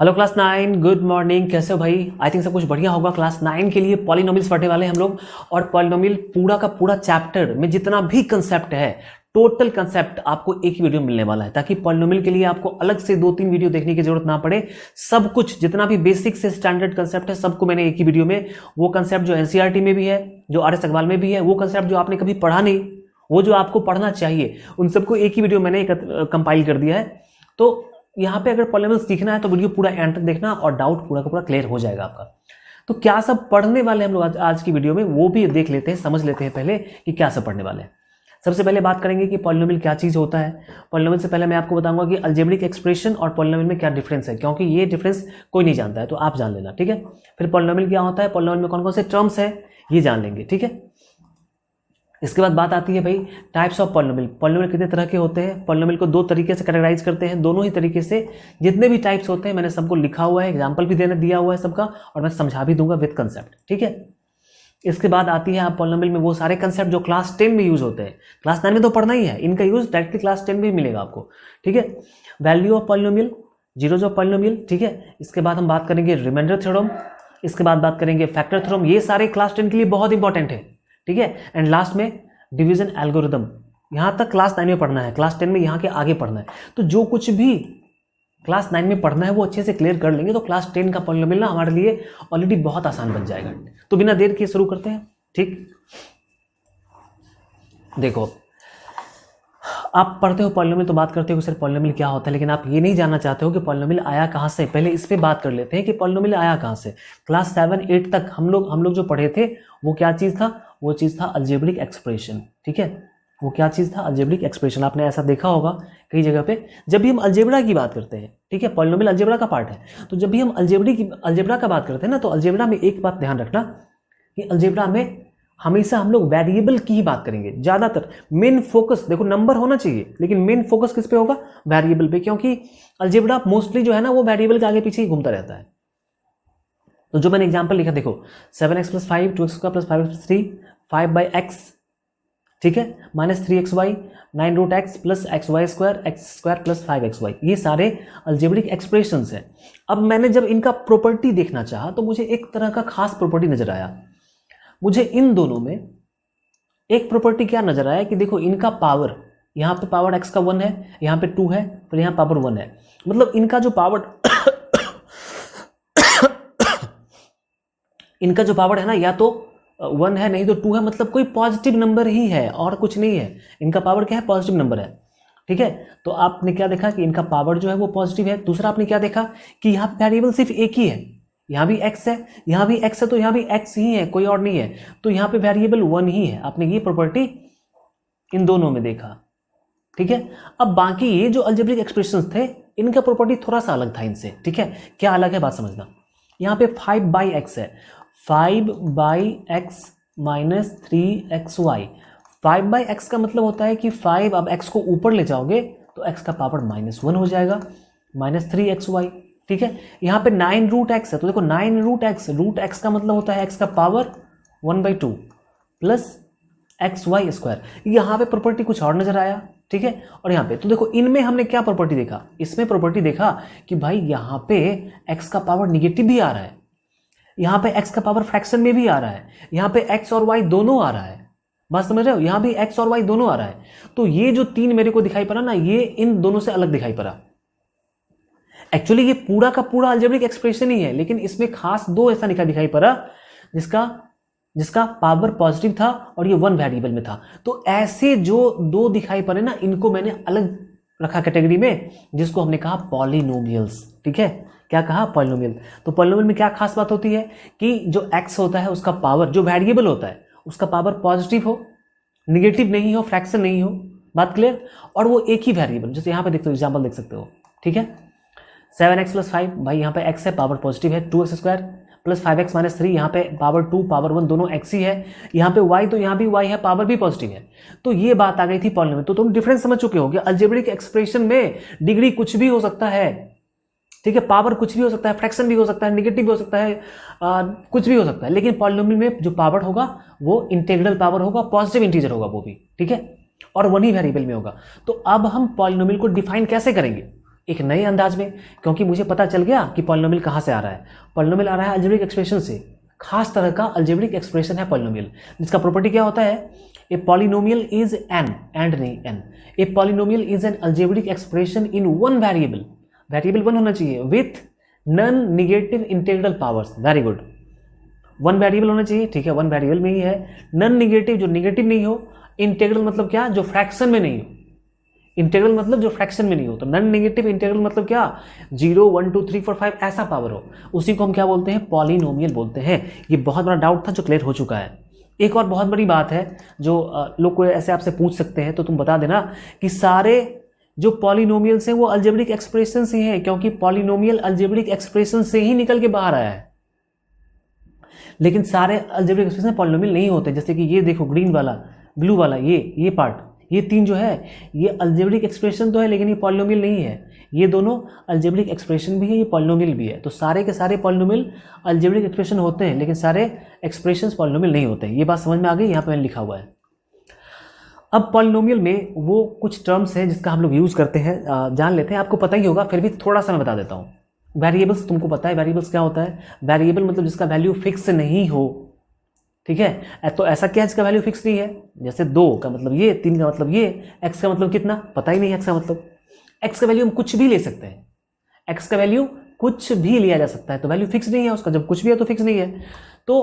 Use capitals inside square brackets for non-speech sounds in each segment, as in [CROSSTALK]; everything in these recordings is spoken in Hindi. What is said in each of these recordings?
hello class nine good morning कैसे हो भाई आई थिंक सब कुछ बढ़िया होगा क्लास नाइन के लिए पॉलिनोमिल्स पढ़ने वाले हैं हम लोग और पॉलिनोमिल पूरा का पूरा चैप्टर में जितना भी कंसेप्ट है टोटल कंसेप्ट आपको एक ही वीडियो मिलने वाला है ताकि पॉलिनोमिल के लिए आपको अलग से दो तीन वीडियो देखने की जरूरत ना पड़े सब कुछ जितना भी बेसिक से स्टैंडर्ड कंसेप्ट है सबको मैंने एक ही वीडियो में वो कंसेप्ट जो एनसीईआरटी e में भी है जो आर एस अग्रवाल में भी है वो कंसेप्ट जो आपने कभी पढ़ा नहीं वो जो आपको पढ़ना चाहिए उन सबको एक ही वीडियो मैंने कंपाइल कर दिया है तो यहाँ पे अगर पॉलिमर्स सीखना है तो वीडियो पूरा एंड तक देखना और डाउट पूरा का पूरा क्लियर हो जाएगा आपका तो क्या सब पढ़ने वाले हम लोग आज, आज की वीडियो में वो भी देख लेते हैं समझ लेते हैं पहले कि क्या सब पढ़ने वाले हैं सबसे पहले बात करेंगे कि पॉलिनोमियल क्या चीज़ होता है पॉलिनोमियल से पहले मैं आपको बताऊंगा कि अल्जेब्रिक एक्सप्रेशन और पॉलिनोमियल में क्या डिफरेंस है क्योंकि ये डिफरेंस कोई नहीं जानता है तो आप जान लेना ठीक है फिर पॉलिनोमियल क्या होता है पॉलिनोमियल में कौन कौन से टर्म्स है ये जान लेंगे ठीक है इसके बाद बात आती है भाई टाइप्स ऑफ पॉलिनोमिल पॉलिनोमिल कितने तरह के होते हैं पॉलिनोमिल को दो तरीके से कैटेगराइज करते हैं दोनों ही तरीके से जितने भी टाइप्स होते हैं मैंने सबको लिखा हुआ है एग्जाम्पल भी देने दिया हुआ है सबका और मैं समझा भी दूंगा विथ कंसेप्ट ठीक है इसके बाद आती है आप पॉलिनोमिल में वो सारे कंसेप्ट जो क्लास टेन में यूज होते हैं क्लास नाइन में तो पढ़ना ही है इनका यूज डायरेक्टली क्लास टेन में मिलेगा आपको ठीक है value of polynomial zeros of polynomial ठीक है इसके बाद हम बात करेंगे रिमाइंडर थ्योरम इसके बाद बात करेंगे फैक्टर थ्योरम ये सारे क्लास टेन के लिए बहुत इंपॉर्टेंट है ठीक है एंड लास्ट में डिवीजन एल्गोरिदम यहां तक क्लास नाइन में पढ़ना है क्लास टेन में यहां के आगे पढ़ना है तो जो कुछ भी क्लास नाइन में पढ़ना है वो अच्छे से क्लियर कर लेंगे तो क्लास टेन का पढ़ मिलना हमारे लिए ऑलरेडी बहुत आसान बन जाएगा तो बिना देर के शुरू करते हैं ठीक देखो आप पढ़ते हो पॉलिनोमियल तो बात करते हो कि सर पॉलिनोमियल क्या होता है लेकिन आप ये नहीं जानना चाहते हो कि पॉलिनोमियल आया कहाँ से पहले इस पर बात कर लेते हैं कि पॉलिनोमियल आया कहाँ से क्लास सेवन एट तक हम लोग हम लोग जो पढ़े थे वो क्या चीज़ था वो चीज़ था अल्जेब्रिक एक्सप्रेशन ठीक है वो क्या चीज़ था अल्जेब्रिक एक्सप्रेशन आपने ऐसा देखा होगा कई जगह पे जब भी हम अल्जेब्रा की बात करते हैं ठीक है पॉलिनोमियल अल्जेब्रा का पार्ट है तो जब भी हम अल्जेब्रिक अल्जेब्रा का बात करते हैं ना तो अल्जेब्रा में एक बात ध्यान रखना कि अल्जेब्रा में हमेशा हम लोग वेरिएबल की ही बात करेंगे ज़्यादातर मेन फोकस देखो नंबर होना चाहिए लेकिन मेन फोकस किस पे होगा वेरिएबल पे क्योंकि अल्जेब्रा मोस्टली जो है ना वो वेरिएबल के आगे पीछे ही घूमता रहता है तो जो मैंने एग्जाम्पल लिखा देखो seven x plus five two x का plus five x three five by x ठीक है minus three x y nine root x plus x y square x square plus five x y ये सारे अल्जेबरिक एक्सप्रेशन है अब मैंने जब इनका प्रॉपर्टी देखना चाहा तो मुझे एक तरह का खास प्रॉपर्टी नज़र आया मुझे इन दोनों में एक प्रॉपर्टी क्या नज़र आया कि देखो इनका पावर यहाँ पे पावर एक्स का वन है यहाँ पे टू है फिर यहाँ पावर वन है मतलब इनका जो पावर [COUGHS] इनका जो पावर है ना या तो वन है नहीं तो टू है मतलब कोई पॉजिटिव नंबर ही है और कुछ नहीं है इनका पावर क्या है पॉजिटिव नंबर है ठीक है तो आपने क्या देखा कि इनका पावर जो है वो पॉजिटिव है दूसरा आपने क्या देखा कि यहाँ वेरिएबल सिर्फ एक ही है यहाँ भी एक्स है यहाँ भी एक्स है तो यहाँ भी एक्स ही है कोई और नहीं है तो यहाँ पे वेरिएबल वन ही है आपने ये प्रॉपर्टी इन दोनों में देखा ठीक है अब बाकी ये जो अल्जेब्रिक एक्सप्रेशन थे इनका प्रॉपर्टी थोड़ा सा अलग था इनसे ठीक है क्या अलग है बात समझना यहाँ पे फाइव बाई एक्स है five by x minus three x y five by x का मतलब होता है कि फाइव अब एक्स को ऊपर ले जाओगे तो एक्स का पावर माइनस वन हो जाएगा माइनस थ्री एक्स वाई ठीक है यहाँ पे नाइन रूट एक्स है तो देखो nine root x root x का मतलब होता है एक्स का power one by two plus x y square यहाँ पे प्रॉपर्टी कुछ और नजर आया ठीक है और यहाँ पे तो देखो इनमें हमने क्या प्रॉपर्टी देखा इसमें प्रॉपर्टी देखा कि भाई यहाँ पे एक्स का पावर निगेटिव भी आ रहा है यहां पे x का पावर फ्रैक्शन में भी आ रहा है यहां पे x और y दोनों आ रहा है बात समझ रहे हो यहां भी x और y दोनों आ रहा है तो ये जो तीन मेरे को दिखाई पड़ा ना ये इन दोनों से अलग दिखाई पड़ा एक्चुअली ये पूरा का पूरा अल्जेब्रिक एक्सप्रेशन ही है लेकिन इसमें खास दो ऐसा लिखा दिखाई पड़ा जिसका जिसका पावर पॉजिटिव था और ये वन वेरिएबल में था तो ऐसे जो दो दिखाई पड़े ना इनको मैंने अलग रखा कैटेगरी में जिसको हमने कहा पॉलिनोमियल्स ठीक है क्या कहा पॉलिनोमियल तो पॉलिनोमियल में क्या खास बात होती है कि जो एक्स होता है उसका पावर जो वेरिएबल होता है उसका पावर पॉजिटिव हो निगेटिव नहीं हो फ्रैक्शन नहीं हो बात क्लियर और वो एक ही वेरिएबल जैसे यहाँ पे देखते हो एग्जाम्पल देख सकते हो ठीक है सेवन एक्स प्लस फाइव भाई यहाँ पे एक्स है पावर पॉजिटिव है two x square plus five x minus three यहाँ पे पावर टू पावर वन दोनों एक्स ही है यहाँ पे वाई तो यहाँ भी वाई है पावर भी पॉजिटिव है तो ये बात आ गई थी पॉलिनोमियल तो तुम डिफरेंस समझ चुके हो कि अल्जेब्रिक एक्सप्रेशन में डिग्री कुछ भी हो सकता है ठीक है पावर कुछ भी हो सकता है फ्रैक्शन भी हो सकता है निगेटिव भी हो सकता है आ, कुछ भी हो सकता है लेकिन पॉलिनोमियल में जो पावर होगा वो इंटेग्रल पावर होगा पॉजिटिव इंटीजर होगा वो भी ठीक है और वन ही वेरिएबल में होगा तो अब हम पॉलिनोमियल को डिफाइन कैसे करेंगे एक नए अंदाज में क्योंकि मुझे पता चल गया कि पॉलिनोमियल कहाँ से आ रहा है पॉलिनोमियल आ रहा है अल्जेब्रिक एक्सप्रेशन से खास तरह का अल्जेब्रिक एक्सप्रेशन है पॉलिनोमियल जिसका प्रॉपर्टी क्या होता है a polynomial is an and नहीं an a polynomial is an algebraic expression in one variable variable one होना चाहिए with non negative integral powers very good one variable होना चाहिए ठीक है वन वेरिएबल में ही है नन निगेटिव जो निगेटिव नहीं हो इंटेग्रल मतलब क्या जो फ्रैक्शन में नहीं हो इंटेग्रल मतलब जो फ्रैक्शन में नहीं हो तो नन निगेटिव इंटेग्रल मतलब क्या zero one two three four five ऐसा पावर हो उसी को हम क्या बोलते हैं पॉलिनोमियल बोलते हैं ये बहुत बड़ा डाउट था जो क्लियर हो चुका है एक और बहुत बड़ी बात है जो लोग कोई ऐसे आपसे पूछ सकते हैं तो तुम बता देना कि सारे जो पॉलिनोमियल्स हैं वो अल्जेब्रिक एक्सप्रेशन से हैं क्योंकि पॉलिनोमियल अल्जेब्रिक एक्सप्रेशन से ही निकल के बाहर आया है लेकिन सारे अल्जेब्रिक एक्सप्रेशन पॉलिनोमियल नहीं होते जैसे कि ये देखो ग्रीन वाला ब्लू वाला ये ये पार्ट ये तीन जो है ये अल्जेब्रिक एक्सप्रेशन तो है लेकिन ये पॉलिनोमियल नहीं है ये दोनों अल्जेब्रिक एक्सप्रेशन भी है ये पॉलिनोमियल भी है तो सारे के सारे पॉलिनोमियल अल्जेब्रिक एक्सप्रेशन होते हैं लेकिन सारे एक्सप्रेशन पॉलिनोमियल नहीं होते ये बात समझ में आ गई यहाँ पर मैंने लिखा हुआ है अब पॉलिनोमियल में वो कुछ टर्म्स हैं जिसका हम लोग यूज़ करते हैं जान लेते हैं आपको पता ही होगा फिर भी थोड़ा सा मैं बता देता हूँ वेरिएबल्स तुमको पता है वेरिएबल्स क्या होता है वेरिएबल मतलब जिसका वैल्यू फिक्स नहीं हो ठीक है तो ऐसा क्या है जिसका वैल्यू फिक्स नहीं है जैसे दो का मतलब ये तीन का मतलब ये एक्स का मतलब कितना पता ही नहीं है एक्स का मतलब एक्स का वैल्यू हम कुछ भी ले सकते हैं एक्स का वैल्यू कुछ भी लिया जा सकता है तो वैल्यू फिक्स नहीं है उसका जब कुछ भी है तो फिक्स नहीं है तो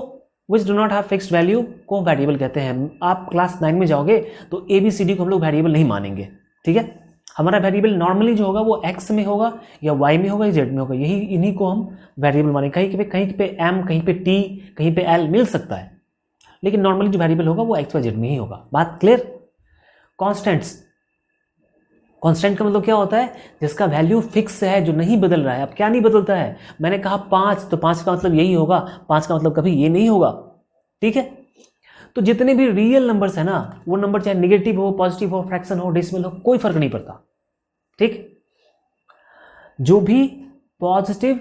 which do not have fix value को वेरिएबल कहते हैं आप क्लास नाइन में जाओगे तो ए बी सी डी को हम लोग वेरिएबल नहीं मानेंगे ठीक है हमारा वेरिएबल नॉर्मली जो होगा वो एक्स में होगा या वाई में होगा या जेड में होगा यही इन्हीं को हम वेरिएबल मानेंगे कहीं पे कहीं पे एम कहीं पे टी कहीं पे एल मिल सकता है लेकिन नॉर्मली जो वेरिएबल होगा वो एक्स वाई जेड में ही होगा बात क्लियर कॉन्स्टेंट्स कांस्टेंट का मतलब क्या होता है जिसका वैल्यू फिक्स है जो नहीं बदल रहा है अब क्या नहीं बदलता है मैंने कहा पांच तो पांच का मतलब यही होगा पांच का मतलब कभी ये नहीं होगा ठीक है तो जितने भी रियल नंबर्स है ना वो नंबर चाहे निगेटिव हो पॉजिटिव हो फ्रैक्शन हो डिसमल हो कोई फर्क नहीं पड़ता ठीक जो भी पॉजिटिव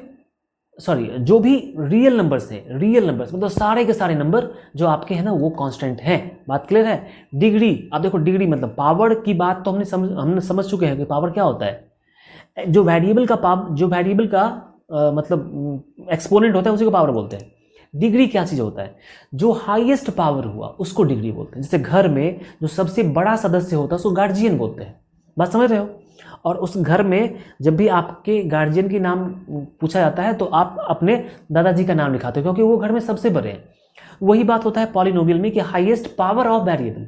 सॉरी जो भी रियल नंबर्स हैं रियल नंबर्स मतलब सारे के सारे नंबर जो आपके हैं ना वो कांस्टेंट हैं बात क्लियर है डिग्री आप देखो डिग्री मतलब पावर की बात तो हमने समझ हमने समझ चुके हैं कि पावर क्या होता है जो वेरिएबल का पाव जो वेरिएबल का आ, मतलब एक्सपोनेंट होता है उसी को पावर बोलते हैं डिग्री क्या चीज़ होता है जो हाइएस्ट पावर हुआ उसको डिग्री बोलते हैं जैसे घर में जो सबसे बड़ा सदस्य होता है उसको गार्जियन बोलते हैं बात समझ रहे हो और उस घर में जब भी आपके गार्जियन की नाम पूछा जाता है तो आप अपने दादाजी का नाम लिखाते हो क्योंकि वो घर में सबसे बड़े हैं वही बात होता है पॉलिनोमियल में कि हाइएस्ट पावर ऑफ वेरिएबल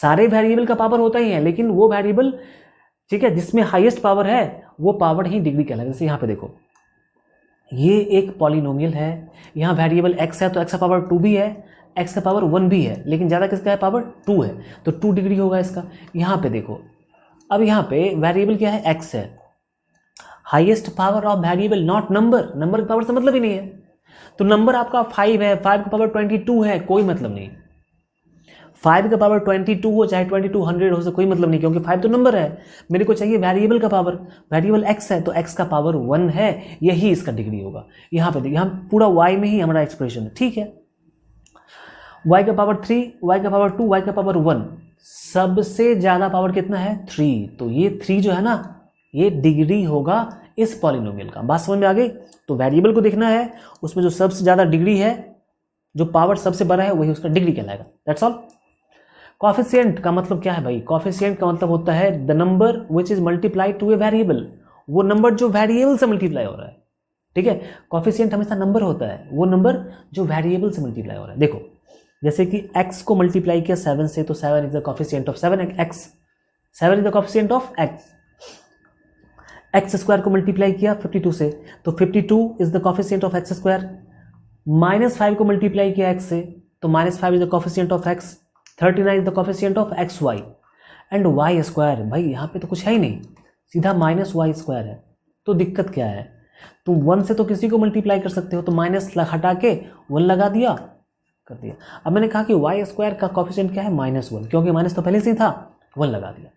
सारे वेरिएबल का पावर होता ही है लेकिन वो वेरिएबल ठीक है जिसमें हाइएस्ट पावर है वो पावर ही डिग्री कहला जैसे यहाँ पे देखो ये एक पॉलिनोमियल है यहाँ वेरिएबल एक्स है तो एक्स का पावर टू भी है एक्स का पावर वन भी है लेकिन ज़्यादा किसका है पावर टू है तो टू डिग्री होगा इसका यहाँ पे देखो अब यहाँ पे वेरिएबल क्या है एक्स है highest power of variable not number number की पावर से मतलब ही नहीं है तो नंबर आपका फाइव है फाइव का पावर ट्वेंटी टू है कोई मतलब नहीं फाइव का पावर ट्वेंटी टू हो चाहे ट्वेंटी टू हंड्रेड हो से कोई मतलब नहीं क्योंकि फाइव तो नंबर है मेरे को चाहिए वेरिएबल का पावर वेरिएबल एक्स है तो एक्स का पावर वन है यही इसका डिग्री होगा यहाँ पे देखिए हम पूरा वाई में ही हमारा एक्सप्रेशन है ठीक है वाई का पावर थ्री वाई का पावर टू वाई का पावर वन सबसे ज़्यादा पावर कितना है थ्री तो ये थ्री जो है ना ये डिग्री होगा इस पॉलिनोमियल का बात समझ में आ गई तो वेरिएबल को देखना है उसमें जो सबसे ज़्यादा डिग्री है जो पावर सबसे बड़ा है वही उसका डिग्री कहलाएगा दैट्स ऑल कॉफिशियंट का मतलब क्या है भाई कॉफिशियंट का मतलब होता है the number which is multiply to a variable वो नंबर जो वेरिएबल से मल्टीप्लाई हो रहा है ठीक है कॉफिशियंट हमेशा नंबर होता है वो नंबर जो वेरिएबल से मल्टीप्लाई हो रहा है देखो जैसे कि एक्स को मल्टीप्लाई किया सेवन से तो seven is the coefficient of seven x seven is the coefficient of x x square को मल्टीप्लाई किया 52 से तो 52 is the coefficient of x square minus five को मल्टीप्लाई किया एक्स से तो minus five is the coefficient of x thirty nine is the coefficient of x y and y square भाई यहाँ पे तो कुछ है ही नहीं सीधा माइनस वाई स्क्वायर है तो दिक्कत क्या है तो वन से तो किसी को मल्टीप्लाई कर सकते हो तो माइनस हटा के वन लगा दिया कर दिया अब मैंने कहा कि वाई स्क्वायर का कॉफिशियंट क्या है माइनस वन क्योंकि माइनस तो पहले से ही था वन लगा दिया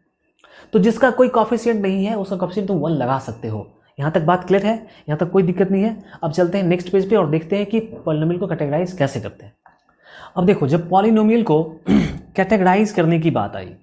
तो जिसका कोई कॉफिशियंट नहीं है उसका कॉफिशियंट तुम वन लगा सकते हो यहाँ तक बात क्लियर है यहाँ तक कोई दिक्कत नहीं है अब चलते हैं नेक्स्ट पेज पे और देखते हैं कि पॉलिनोमियल को कैटेगराइज कैसे करते हैं अब देखो जब पॉलिनोमियल को कैटेगराइज [CLEARS THROAT] करने की बात आई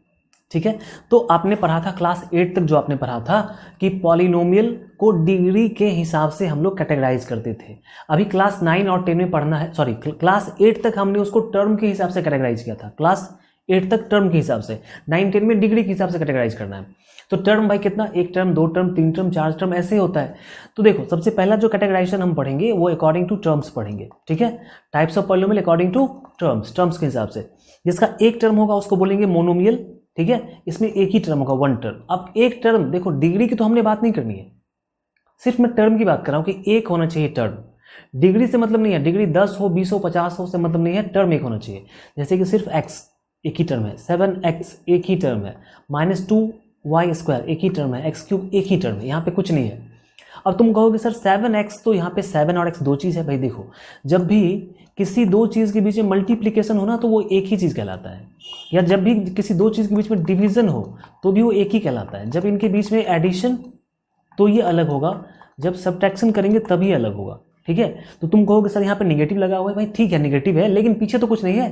ठीक है तो आपने पढ़ा था क्लास एट तक जो आपने पढ़ा था कि पॉलिनोमियल को डिग्री के हिसाब से हम लोग कैटेगराइज करते थे अभी क्लास नाइन और टेन में पढ़ना है सॉरी क्लास एट तक हमने उसको टर्म के हिसाब से कैटेगराइज किया था क्लास एट तक टर्म के हिसाब से नाइन टेन में डिग्री के हिसाब से कैटेगराइज करना है तो टर्म भाई कितना एक टर्म दो टर्म तीन टर्म चार टर्म ऐसे होता है तो देखो सबसे पहला जो कैटेगराइजेशन हम पढ़ेंगे वो अकॉर्डिंग टू टर्म्स पढ़ेंगे ठीक है types of polynomial according to terms terms के हिसाब से जिसका एक टर्म होगा उसको बोलेंगे मोनोमियल ठीक है इसमें एक ही टर्म होगा वन टर्म अब एक टर्म देखो डिग्री की तो हमने बात नहीं करनी है सिर्फ मैं टर्म की बात कर रहा हूँ कि एक होना चाहिए टर्म डिग्री से मतलब नहीं है डिग्री दस हो बीस हो पचास हो से मतलब नहीं है टर्म एक होना चाहिए जैसे कि सिर्फ एक्स एक ही टर्म है सेवन एक्स एक ही टर्म है माइनस टू वाई स्क्वायर एक ही टर्म है एक्स क्यूब एक ही टर्म है यहाँ पे कुछ नहीं है अब तुम कहोगे सर सेवन एक्स तो यहाँ पे सेवन और एक्स दो चीज़ है भाई देखो जब भी किसी दो चीज़ के बीच में मल्टीप्लीकेशन हो ना तो वो एक ही चीज़ कहलाता है या जब भी किसी दो चीज़ के बीच में डिवीज़न हो तो भी वो एक ही कहलाता है जब इनके बीच में एडिशन तो ये अलग होगा जब सब्ट्रैक्शन करेंगे तभी अलग होगा ठीक है तो तुम कहोगे सर यहाँ पे निगेटिव लगा हुआ है भाई ठीक है निगेटिव है लेकिन पीछे तो कुछ नहीं है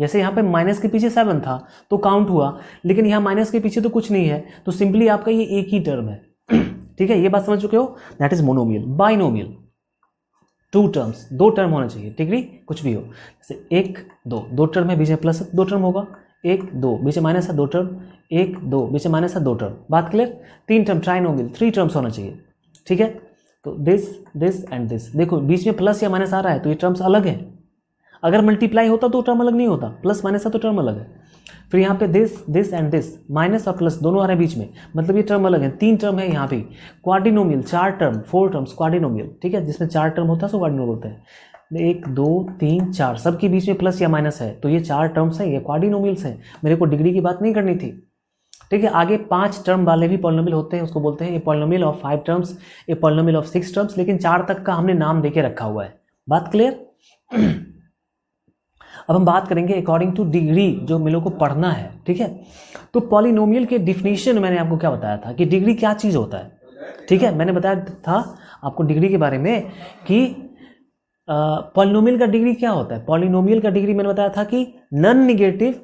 जैसे यहाँ पे माइनस के पीछे सेवन था तो काउंट हुआ लेकिन यहाँ माइनस के पीछे तो कुछ नहीं है तो सिंपली आपका ये एक ही टर्म है [CLEARS THROAT] ठीक है ये बात समझ चुके हो that is monomial binomial two terms दो टर्म होना चाहिए है कुछ भी हो जैसे एक दो दो टर्म है बीच में प्लस दो टर्म होगा एक दो बीच में माइनस है दो टर्म एक दो बीच में माइनस है दो टर्म बात क्लियर तीन टर्म ट्राइनोमियल थ्री टर्म्स होना चाहिए ठीक है तो दिस दिस एंड दिस देखो बीच में प्लस या माइनस आ रहा है तो ये टर्म्स अलग हैं अगर मल्टीप्लाई होता तो टर्म अलग नहीं होता प्लस माइनस है तो टर्म अलग है फिर यहाँ पे this this and this minus और प्लस दोनों आ रहे हैं बीच में मतलब ये टर्म अलग है तीन टर्म है यहाँ पे क्वाडिनोमियल चार टर्म फोर टर्म्स क्वाडिनोमियल ठीक है जिसमें चार टर्म होता है सो क्वाडिनोमियल होता है एक दो तीन चार सबके बीच में प्लस या माइनस है तो ये चार टर्म्स हैं ये क्वाडिनोमियल्स हैं मेरे को डिग्री की बात नहीं करनी थी ठीक है आगे पांच टर्म वाले भी पॉलिनोमियल होते हैं उसको बोलते हैं a polynomial of five terms a polynomial of six terms लेकिन चार तक का हमने नाम देके रखा हुआ है बात क्लियर अब हम बात करेंगे अकॉर्डिंग टू डिग्री जो मेरे को पढ़ना है ठीक है तो पॉलिनोमियल के डिफिनेशन मैंने आपको क्या बताया था कि डिग्री क्या चीज़ होता है ठीक है मैंने बताया था आपको डिग्री के बारे में कि पॉलिनोमियल का डिग्री क्या होता है पॉलिनोमियल का डिग्री मैंने बताया था कि non negative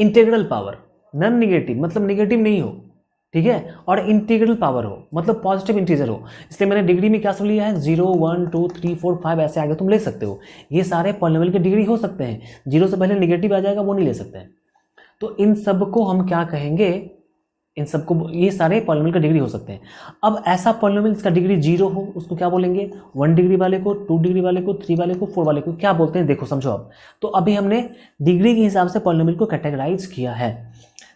integral power non negative मतलब निगेटिव नहीं हो ठीक है और इंटीग्रल पावर हो मतलब पॉजिटिव इंटीजर हो इसलिए मैंने डिग्री में क्या सब लिया है zero one two three four five ऐसे आगे तुम ले सकते हो ये सारे पॉलिनोमियल के डिग्री हो सकते हैं जीरो से पहले निगेटिव आ जाएगा वो नहीं ले सकते हैं तो इन सब को हम क्या कहेंगे इन सबको ये सारे पॉलिनोमियल का डिग्री हो सकते हैं अब ऐसा पॉलिनोमियल इसका डिग्री जीरो हो उसको क्या बोलेंगे वन डिग्री वाले को टू डिग्री वाले को थ्री वाले को फोर वाले को क्या बोलते हैं देखो समझो अब तो अभी हमने डिग्री के हिसाब से पॉलिनोमियल को कैटेगराइज किया है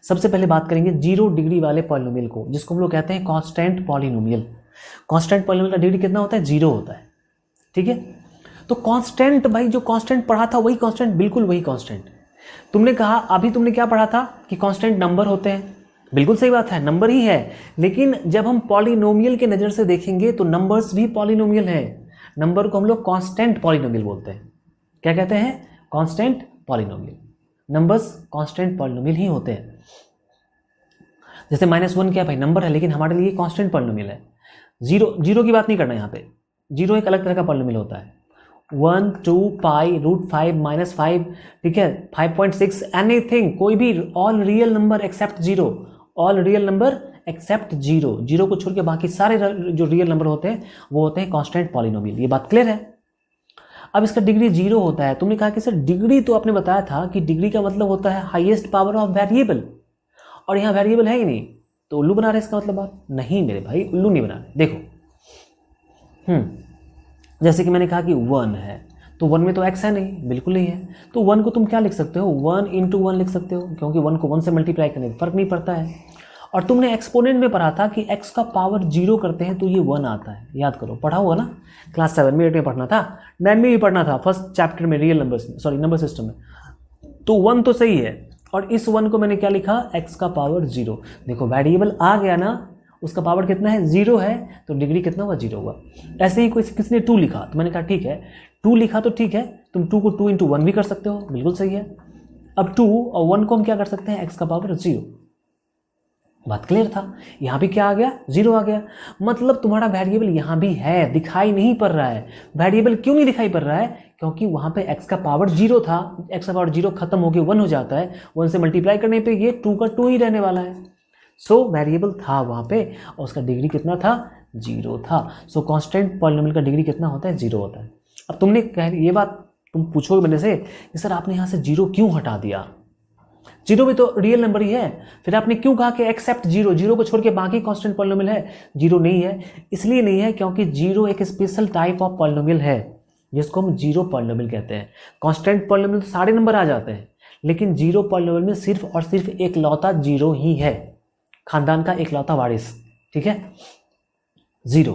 सबसे पहले बात करेंगे जीरो डिग्री वाले पॉलिनोमियल को जिसको हम लोग कहते हैं कॉन्स्टेंट पॉलिनोमियल कॉन्स्टेंट पॉलिनोमियल का डिग्री कितना होता है जीरो होता है ठीक है तो कॉन्स्टेंट भाई जो कॉन्स्टेंट पढ़ा था वही कॉन्स्टेंट बिल्कुल वही कॉन्स्टेंट तुमने कहा अभी तुमने क्या पढ़ा था कि कॉन्स्टेंट नंबर होते हैं बिल्कुल सही बात है नंबर ही है लेकिन जब हम पॉलिनोमियल के नज़र से देखेंगे तो नंबर्स भी पॉलिनोमियल है नंबर को हम लोग कॉन्स्टेंट पॉलिनोमियल बोलते हैं क्या कहते हैं constant polynomial numbers constant polynomial ही होते हैं जैसे माइनस वन क्या भाई नंबर है लेकिन हमारे लिए कॉन्स्टेंट पॉलिनोमियल है जीरो जीरो की बात नहीं करना यहाँ पे जीरो एक अलग तरह का पॉलिनोमियल होता है one two pi root five minus five ठीक है फाइव पॉइंट सिक्स एनी थिंग कोई भी all real number except zero all real number except zero zero को छोड़ के बाकी सारे जो रियल नंबर होते हैं वो होते हैं कॉन्स्टेंट पॉलिनोमियल ये बात क्लियर है अब इसका डिग्री जीरो होता है तुमने कहा कि सर डिग्री तो आपने बताया था कि डिग्री का मतलब होता है हाईएस्ट पावर ऑफ वेरिएबल और यहाँ वेरिएबल है ही नहीं तो उल्लू बना रहे इसका मतलब आप नहीं मेरे भाई उल्लू नहीं बना रहे देखो हम्म जैसे कि मैंने कहा कि वन है तो वन में तो एक्स है नहीं बिल्कुल नहीं है तो वन को तुम क्या लिख सकते हो वन इंटू वन लिख सकते हो क्योंकि वन को वन से मल्टीप्लाई करने में फ़र्क नहीं पड़ता है और तुमने एक्सपोनेंट में पढ़ा था कि एक्स का पावर जीरो करते हैं तो ये वन आता है याद करो पढ़ा हुआ ना क्लास सेवन में एट में पढ़ना था नाइन में भी पढ़ना था फर्स्ट चैप्टर में real number sorry number system में तो वन तो सही है और इस वन को मैंने क्या लिखा एक्स का पावर जीरो देखो वेरिएबल आ गया ना उसका पावर कितना है जीरो है तो डिग्री कितना हुआ जीरो हुआ ऐसे ही कोई किसने टू लिखा तो मैंने कहा ठीक है टू लिखा तो ठीक है तुम टू को टू इंटू वन भी कर सकते हो बिल्कुल सही है अब टू और वन को हम क्या कर सकते हैं एक्स का पावर जीरो बात क्लियर था यहाँ भी क्या आ गया जीरो आ गया मतलब तुम्हारा वेरिएबल यहाँ भी है दिखाई नहीं पड़ रहा है वेरिएबल क्यों नहीं दिखाई पड़ रहा है क्योंकि वहाँ पे एक्स का पावर जीरो था एक्स का पावर जीरो खत्म हो गया वन हो जाता है वन से मल्टीप्लाई करने पे ये टू का टू ही रहने वाला है सो so, वेरिएबल था वहाँ पे और उसका डिग्री कितना था जीरो था सो कॉन्स्टेंट पॉलिनोमियल का डिग्री कितना होता है जीरो होता है अब तुमने कह ये बात तुम पूछोगे मेरे से कि सर आपने यहाँ से जीरो क्यों हटा दिया जीरो भी तो रियल नंबर ही है फिर आपने क्यों कहा कि एक्सेप्ट जीरो जीरो को छोड़ के बाकी कॉन्स्टेंट पॉलिनोमियल है जीरो नहीं है इसलिए नहीं है क्योंकि जीरो एक स्पेशल टाइप ऑफ पॉलिनोमियल है जिसको हम जीरो पॉलिनोमियल कहते हैं कॉन्स्टेंट पॉलिनोमियल तो सारे नंबर आ जाते हैं लेकिन जीरो पॉलिनोमियल में सिर्फ और सिर्फ एक लौता जीरो ही है खानदान का एक लौता वारिस ठीक है जीरो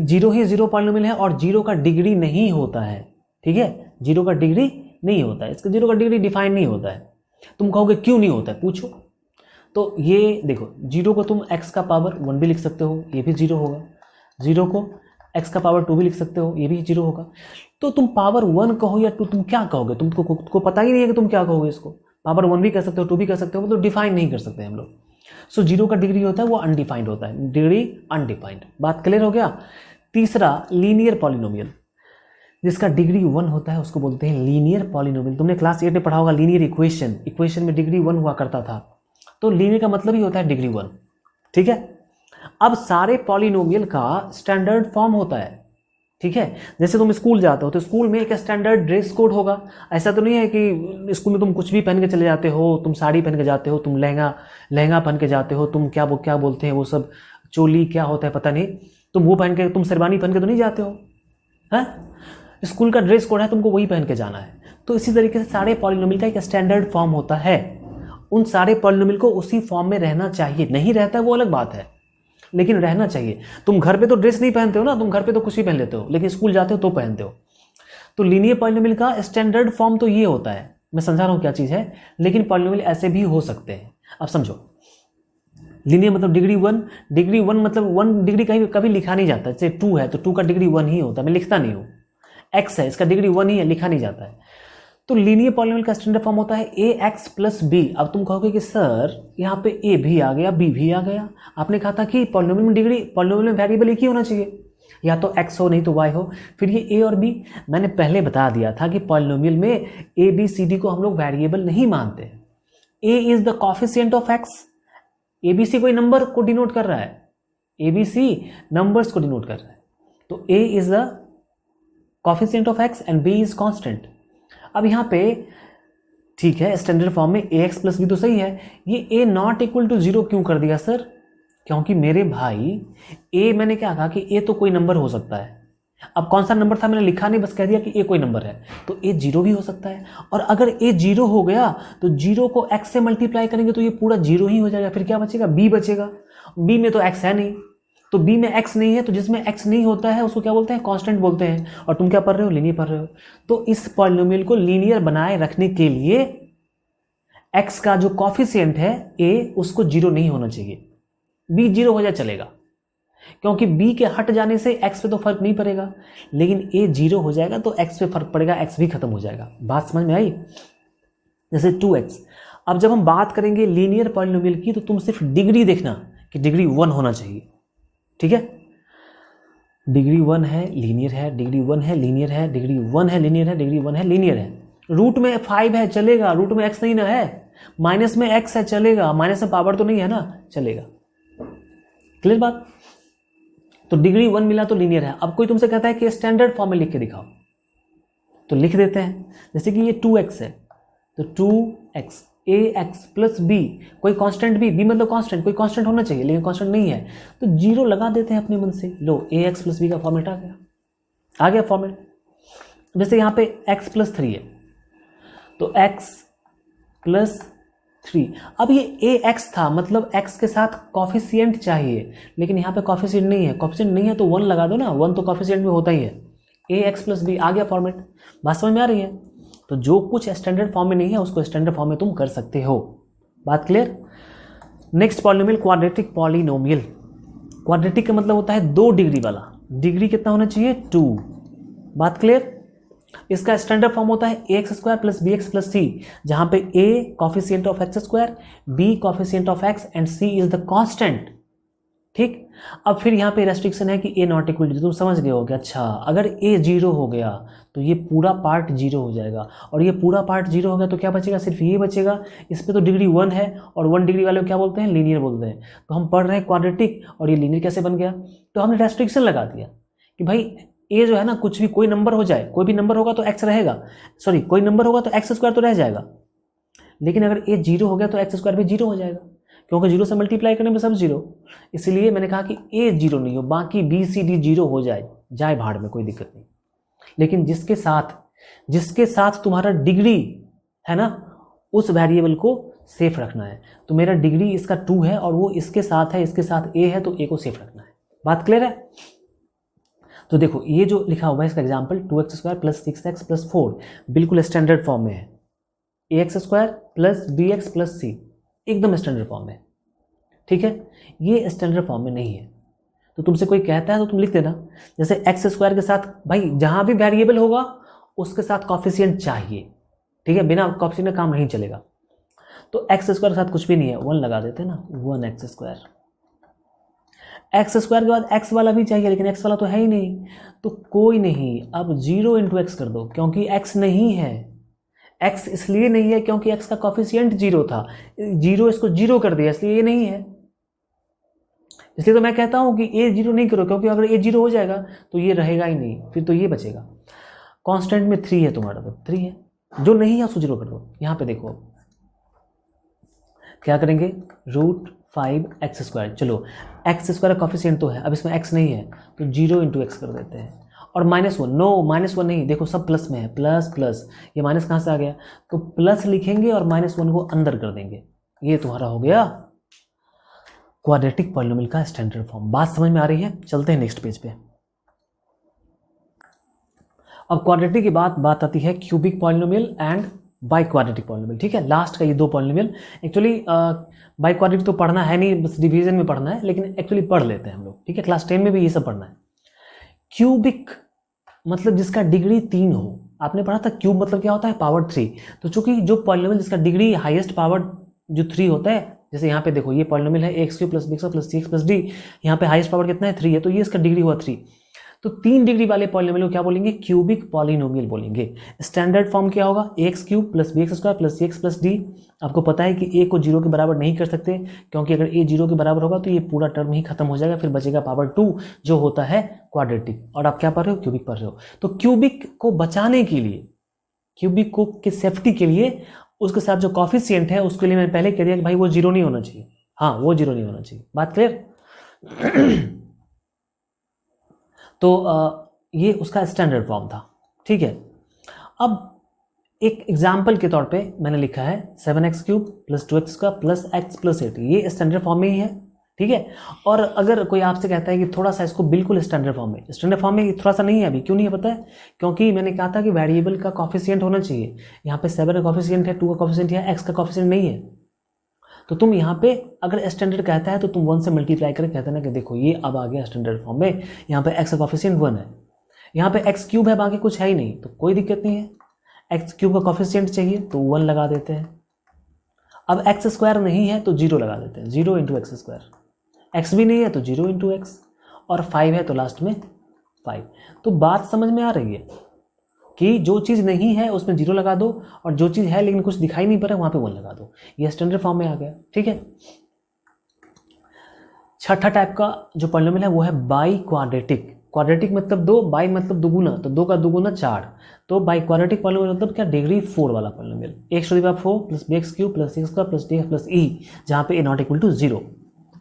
जीरो ही जीरो पॉलिनोमियल है और जीरो का डिग्री नहीं होता है ठीक है जीरो का डिग्री नहीं होता है इसका जीरो का डिग्री डिफाइन नहीं होता है तुम कहोगे क्यों नहीं होता है पूछो तो ये देखो जीरो को तुम एक्स का पावर वन भी लिख सकते हो ये भी जीरो होगा जीरो को एक्स का पावर टू भी लिख सकते हो ये भी जीरो होगा तो तुम पावर वन कहो या टू तुम क्या कहोगे तुमको तो को पता ही नहीं है कि तुम क्या कहोगे इसको पावर वन भी कह सकते हो टू भी कह सकते हो मतलब तो डिफाइन नहीं कर सकते हम लोग सो so, जीरो का डिग्री होता है वो अनडिफाइंड होता है डिग्री अनडिफाइंड बात क्लियर हो गया तीसरा लीनियर पॉलिनोमियल जिसका डिग्री वन होता है उसको बोलते हैं लीनियर पॉलिनोमियल तुमने क्लास एट में पढ़ा होगा लीनियर इक्वेशन इक्वेशन में डिग्री वन हुआ करता था तो लीनियर का मतलब ही होता है डिग्री वन ठीक है अब सारे पॉलिनोमियल का स्टैंडर्ड फॉर्म होता है ठीक है जैसे तुम स्कूल जाते हो तो स्कूल में एक स्टैंडर्ड ड्रेस कोड होगा ऐसा तो नहीं है कि स्कूल में तुम कुछ भी पहन के चले जाते हो तुम साड़ी पहन के जाते हो तुम लहंगा लहंगा पहन के जाते हो तुम क्या वो क्या बोलते हैं वो सब चोली क्या होता है पता नहीं तुम वो पहन के तुम शेरवानी पहन के तो नहीं जाते हो है स्कूल का ड्रेस कोड है तुमको वही पहन के जाना है तो इसी तरीके से सारे पॉलिनोमिल का एक स्टैंडर्ड फॉर्म होता है उन सारे पॉलिनोमिल को उसी फॉर्म में रहना चाहिए नहीं रहता है वो अलग बात है लेकिन रहना चाहिए तुम घर पे तो ड्रेस नहीं पहनते हो ना तुम घर पे तो कुछ भी पहन लेते हो लेकिन स्कूल जाते हो तो पहनते हो तो लीनियर पॉलिनोमिल का स्टैंडर्ड फॉर्म तो ये होता है मैं समझा रहा हूँ क्या चीज़ है लेकिन पॉलिनोमिल ऐसे भी हो सकते हैं अब समझो लीनियर मतलब डिग्री वन डिग्री वन मतलब वन डिग्री कहीं कभी लिखा नहीं जाता जैसे टू है तो टू का डिग्री वन ही होता है मैं लिखता नहीं हूँ एक्स है इसका डिग्री वन ही है लिखा नहीं जाता है तो लीनियर पॉलिनोमियल का स्टैंडर्ड फॉर्म होता है ए एक्स प्लस बी अब तुम कहोगे कि सर यहाँ पे ए भी आ गया बी भी आ गया आपने कहा था कि पॉलिनोमियल में डिग्री पॉलिनोमियल में वेरिएबल एक ही होना चाहिए या तो एक्स हो नहीं तो वाई हो फिर ये ए और बी मैंने पहले बता दिया था कि पॉलिनोमियल में ए बी सी डी को हम लोग वेरिएबल नहीं मानते a is the coefficient of x a b c कोई नंबर को डिनोट कर रहा है ए बी सी नंबर्स को डिनोट कर रहा है तो a is the coefficient of x and b is constant अब यहाँ पे ठीक है स्टैंडर्ड फॉर्म में ए एक्स प्लस बी तो सही है ये a not equal to zero क्यों कर दिया सर क्योंकि मेरे भाई ए मैंने क्या कहा कि ए तो कोई नंबर हो सकता है अब कौन सा नंबर था मैंने लिखा नहीं बस कह दिया कि ए कोई नंबर है तो ए जीरो भी हो सकता है और अगर ए जीरो हो गया तो जीरो को एक्स से मल्टीप्लाई करेंगे तो ये पूरा जीरो ही हो जाएगा फिर क्या बचेगा बी बचेगा बी में तो एक्स है नहीं तो बी में एक्स नहीं है तो जिसमें एक्स नहीं होता है उसको क्या बोलते हैं कॉन्स्टेंट बोलते हैं और तुम क्या पढ़ रहे हो लीनियर पढ़ रहे हो तो इस पॉलिनोमियल को लीनियर बनाए रखने के लिए एक्स का जो कॉफिशियंट है ए उसको जीरो नहीं होना चाहिए बी जीरो हो जाए चलेगा क्योंकि बी के हट जाने से एक्स पे तो फर्क नहीं पड़ेगा लेकिन ए जीरो हो जाएगा तो एक्स पे फर्क पड़ेगा एक्स भी खत्म हो जाएगा बात समझ में आई जैसे टू एक्स अब जब हम बात करेंगे लीनियर पॉलिनोमियल की तो तुम सिर्फ डिग्री देखना कि डिग्री वन होना चाहिए ठीक है डिग्री वन है लीनियर है डिग्री वन है लीनियर है डिग्री वन है लीनियर है डिग्री वन है लीनियर है रूट में फाइव है चलेगा रूट में एक्स नहीं ना है माइनस में एक्स है चलेगा माइनस में पावर तो नहीं है ना चलेगा क्लियर बात तो डिग्री वन मिला तो लीनियर है अब कोई तुमसे कहता है कि स्टैंडर्ड फॉर्म में लिख के दिखाओ तो लिख देते हैं जैसे कि ये टू एक्स है तो two x a x plus b कोई कांस्टेंट बी बी मतलब कांस्टेंट कोई कांस्टेंट होना चाहिए लेकिन कांस्टेंट नहीं है तो जीरो लगा देते हैं अपने मन से लो ए एक्स प्लस बी का फॉर्मेट आ गया आ गया फॉर्मेट जैसे यहाँ पे एक्स प्लस थ्री है तो एक्स प्लस थ्री अब ये ए एक्स था मतलब एक्स के साथ कॉफिशियंट चाहिए लेकिन यहाँ पे कॉफिशियंट नहीं है कॉफिशियंट नहीं है तो वन लगा दो ना वन तो कॉफिशियंट में होता ही है ए एक्स प्लस बी आ गया फॉर्मेट बात समझ में आ रही है तो जो कुछ स्टैंडर्ड फॉर्म में नहीं है उसको स्टैंडर्ड फॉर्म में तुम कर सकते हो बात clear next polynomial quadratic polynomial quadratic का मतलब होता है दो डिग्री वाला डिग्री कितना होना चाहिए टू बात क्लियर इसका स्टैंडर्ड फॉर्म होता है a x square plus b x plus c जहां पे a coefficient of x square b coefficient of x and c is the constant ठीक अब फिर यहाँ पे रेस्ट्रिक्शन है कि ए नॉट इक्वल टू तुम समझ गए हो गया अच्छा अगर ए जीरो हो गया तो ये पूरा पार्ट जीरो हो जाएगा और ये पूरा पार्ट जीरो हो गया तो क्या बचेगा सिर्फ ये बचेगा इस पर तो डिग्री वन है और वन डिग्री वाले को क्या बोलते हैं लीनियर बोलते हैं तो हम पढ़ रहे हैं क्वाड्रेटिक और ये लीनियर कैसे बन गया तो हमने रेस्ट्रिक्शन लगा दिया कि भाई ए जो है ना कुछ भी कोई नंबर हो जाए कोई भी नंबर होगा तो एक्स रहेगा सॉरी कोई नंबर होगा तो एक्स स्क्वायर तो रह जाएगा लेकिन अगर ए जीरो हो गया तो एक्स स्क्वायर भी जीरो हो जाएगा क्योंकि जीरो से मल्टीप्लाई करने में सब जीरो इसलिए मैंने कहा कि ए जीरो नहीं हो बाकी बी सी डी जीरो हो जाए जाए भाड़ में कोई दिक्कत नहीं लेकिन जिसके साथ जिसके साथ तुम्हारा डिग्री है ना उस वेरिएबल को सेफ रखना है तो मेरा डिग्री इसका टू है और वो इसके साथ है इसके साथ ए है तो ए को सेफ रखना है बात क्लियर है तो देखो ये जो लिखा हुआ है इसका example two x square plus six x plus four बिल्कुल स्टैंडर्ड फॉर्म में है a x square plus b x plus c एकदम स्टैंडर्ड फॉर्म में ठीक है ये स्टैंडर्ड फॉर्म में नहीं है तो तुमसे कोई कहता है तो तुम लिख देना जैसे एक्स स्क्वायर के साथ भाई जहां भी वेरिएबल होगा उसके साथ कॉफिशियंट चाहिए ठीक है बिना कॉफिशियंट का काम नहीं चलेगा तो एक्स स्क्वायर के साथ कुछ भी नहीं है वन लगा देते ना one x square x square के बाद एक्स वाला भी चाहिए लेकिन एक्स वाला तो है ही नहीं तो कोई नहीं अब जीरो इंटू एक्स कर दो क्योंकि एक्स नहीं है एक्स इसलिए नहीं है क्योंकि एक्स का कॉफिशियंट जीरो था जीरो इसको जीरो कर दिया इसलिए ये नहीं है इसलिए तो मैं कहता हूँ कि ए जीरो नहीं करो क्योंकि अगर ए जीरो हो जाएगा तो ये रहेगा ही नहीं फिर तो ये बचेगा कांस्टेंट में थ्री है तुम्हारा तो थ्री है जो नहीं है उसको जीरो कर दो यहाँ पे देखो क्या करेंगे रूट फाइव एक्स स्क्वायर चलो एक्स स्क्वायर कॉफिशियंट तो है अब इसमें एक्स नहीं है तो जीरो इंटू एक्स कर देते हैं और minus one no minus one नहीं देखो सब प्लस में है प्लस प्लस ये माइनस कहाँ से आ गया तो प्लस लिखेंगे और माइनस वन को अंदर कर देंगे ये तुम्हारा हो गया क्वाड्रेटिक पॉलिनोमियल का स्टैंडर्ड फॉर्म बात समझ में आ रही है चलते हैं नेक्स्ट पेज पे अब क्वाड्रेटिक की बात बात आती है cubic polynomial and biquadratic polynomial ठीक है लास्ट का ये दो पॉलिनोमियल एक्चुअली बाई क्वाड्रेटिक तो पढ़ना है नहीं बस डिवीजन में पढ़ना है लेकिन एक्चुअली पढ़ लेते हैं हम लोग ठीक है क्लास टेन में भी ये सब पढ़ना है क्यूबिक मतलब जिसका डिग्री तीन हो आपने पढ़ा था क्यूब मतलब क्या होता है पावर थ्री तो चूंकि जो पॉलिनोमियल जिसका डिग्री हाईएस्ट पावर जो थ्री होता है जैसे यहाँ पे देखो ये पॉलिनोमियल है x cube plus b plus c x plus d यहाँ पे हाईएस्ट पावर कितना है थ्री है तो ये इसका डिग्री हुआ थ्री तो तीन डिग्री वाले पॉलिनोमियल को क्या बोलेंगे क्यूबिक पॉलिनोमियल बोलेंगे स्टैंडर्ड फॉर्म क्या होगा x cube plus b x square plus x plus d आपको पता है कि ए को जीरो के बराबर नहीं कर सकते क्योंकि अगर ए जीरो के बराबर होगा तो ये पूरा टर्म ही खत्म हो जाएगा फिर बचेगा पावर टू जो होता है क्वाड्रेटिक और आप क्या पढ़ रहे हो क्यूबिक पढ़ रहे हो तो क्यूबिक को बचाने के लिए क्यूबिक को के सेफ्टी के लिए उसके साथ जो कॉफिशियंट है उसके लिए मैंने पहले कह दिया कि भाई वो जीरो नहीं होना चाहिए हाँ वो जीरो नहीं होना चाहिए बात क्लियर [CLEARS THROAT] तो ये उसका स्टैंडर्ड फॉर्म था ठीक है अब एक एग्जाम्पल के तौर पे मैंने लिखा है seven x cube plus two x का प्लस एक्स प्लस एट ये स्टैंडर्ड फॉर्म में ही है ठीक है और अगर कोई आपसे कहता है कि थोड़ा सा इसको बिल्कुल स्टैंडर्ड फॉर्म में स्टैंडर्ड फॉर्म में थोड़ा सा नहीं है अभी क्यों नहीं है पता है क्योंकि मैंने कहा था कि वेरिएबल का कॉफिशियंट होना चाहिए यहाँ पे सेवन का कॉफिशियंट है टू का कॉफिशियंट है एक्स का कॉफिशियंट नहीं है तो तुम यहाँ पे अगर स्टैंडर्ड कहता है तो तुम वन से मल्टीप्लाई करके कहते ना कि देखो ये अब आ गया स्टैंडर्ड फॉर्म में यहाँ पे एक्स कॉफिशियंट वन है यहाँ पे एक्स क्यूब है बाकी कुछ है ही नहीं तो कोई दिक्कत नहीं है एक्स क्यूब का कॉफिशियंट चाहिए तो वन लगा देते हैं अब एक्स स्क्वायर नहीं है तो जीरो लगा देते हैं zero into x square x भी नहीं है तो जीरो इंटू एक्स और फाइव है तो लास्ट में फाइव तो बात समझ में आ रही है कि जो चीज़ नहीं है उसमें जीरो लगा दो और जो चीज़ है लेकिन कुछ दिखाई नहीं पड़ा वहां पे वन लगा दो ये स्टैंडर्ड फॉर्म में आ गया ठीक है छठा टाइप का जो पॉलिनोमियल है वो है बाई क्वाड्रेटिक क्वाड्रेटिक मतलब दो बाई मतलब दुगुना तो दो का दुगुना चार तो बाई क्वाड्रेटिक पॉलिनोमियल मतलब क्या डिग्री फोर वाला polynomial x to the power four plus b x cube plus six का plus d x plus e जहाँ पे a not equal to zero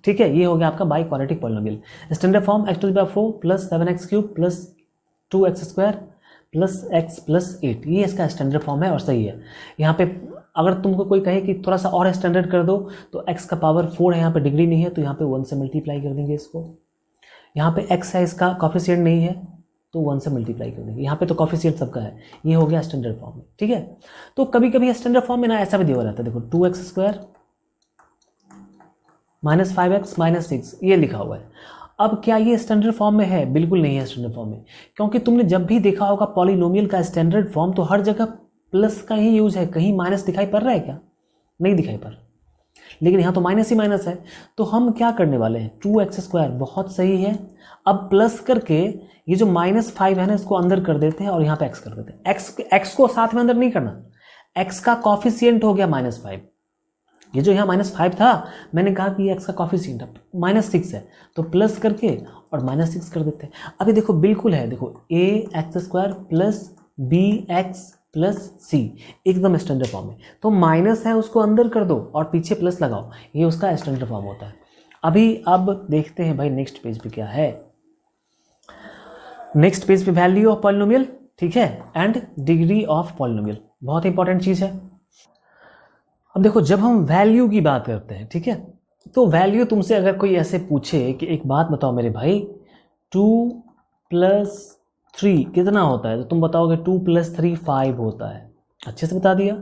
ठीक है ये हो गया आपका biquadratic polynomial standard form x to the power four plus seven x cube plus two x square plus x plus eight ये इसका स्टैंडर्ड फॉर्म है और सही है यहाँ पे अगर तुमको कोई कहे कि थोड़ा सा और स्टैंडर्ड कर दो तो एक्स का पावर फोर है यहाँ पे डिग्री नहीं है तो यहाँ पे वन से मल्टीप्लाई कर देंगे इसको यहाँ पे एक्स है इसका कॉफिशियंट नहीं है तो वन से मल्टीप्लाई कर देंगे यहाँ पे तो कॉफिशियंट सबका है ये हो गया स्टैंडर्ड फॉर्म में ठीक है तो कभी कभी स्टैंडर्ड फॉर्म में ना ऐसा भी दिया जाता है देखो two x square minus five x minus six ये लिखा हुआ है अब क्या ये स्टैंडर्ड फॉर्म में है बिल्कुल नहीं है स्टैंडर्ड फॉर्म में क्योंकि तुमने जब भी देखा होगा पॉलिनोमियल का स्टैंडर्ड फॉर्म तो हर जगह प्लस का ही यूज है कहीं माइनस दिखाई पड़ रहा है क्या नहीं दिखाई पड़ रहा लेकिन यहाँ तो माइनस ही माइनस है तो हम क्या करने वाले हैं टू एक्स स्क्वायर बहुत सही है अब प्लस करके ये जो माइनस फाइव है ना इसको अंदर कर देते हैं और यहाँ पे एक्स कर देते हैं एक्स एक्स को साथ में अंदर नहीं करना एक्स का कॉफिशियंट हो गया माइनस फाइव ये जो यहाँ माइनस फाइव था मैंने कहा कि ये एक्स का कॉफी था माइनस सिक्स है तो प्लस करके और माइनस सिक्स कर देते हैं अभी देखो बिल्कुल है देखो a x square plus b x plus c एकदम स्टैंडर्ड फॉर्म में तो माइनस है उसको अंदर कर दो और पीछे प्लस लगाओ ये उसका स्टैंडर्ड फॉर्म होता है अभी अब देखते हैं भाई नेक्स्ट पेज पे क्या है नेक्स्ट पेज पे वैल्यू ऑफ पॉलिनोमियल ठीक है एंड डिग्री ऑफ पॉलिनोमियल बहुत इंपॉर्टेंट चीज़ है अब देखो जब हम वैल्यू की बात करते हैं ठीक है तो वैल्यू तुमसे अगर कोई ऐसे पूछे कि एक बात बताओ मेरे भाई टू प्लस थ्री कितना होता है तो तुम बताओगे टू प्लस थ्री फाइव होता है अच्छे से बता दिया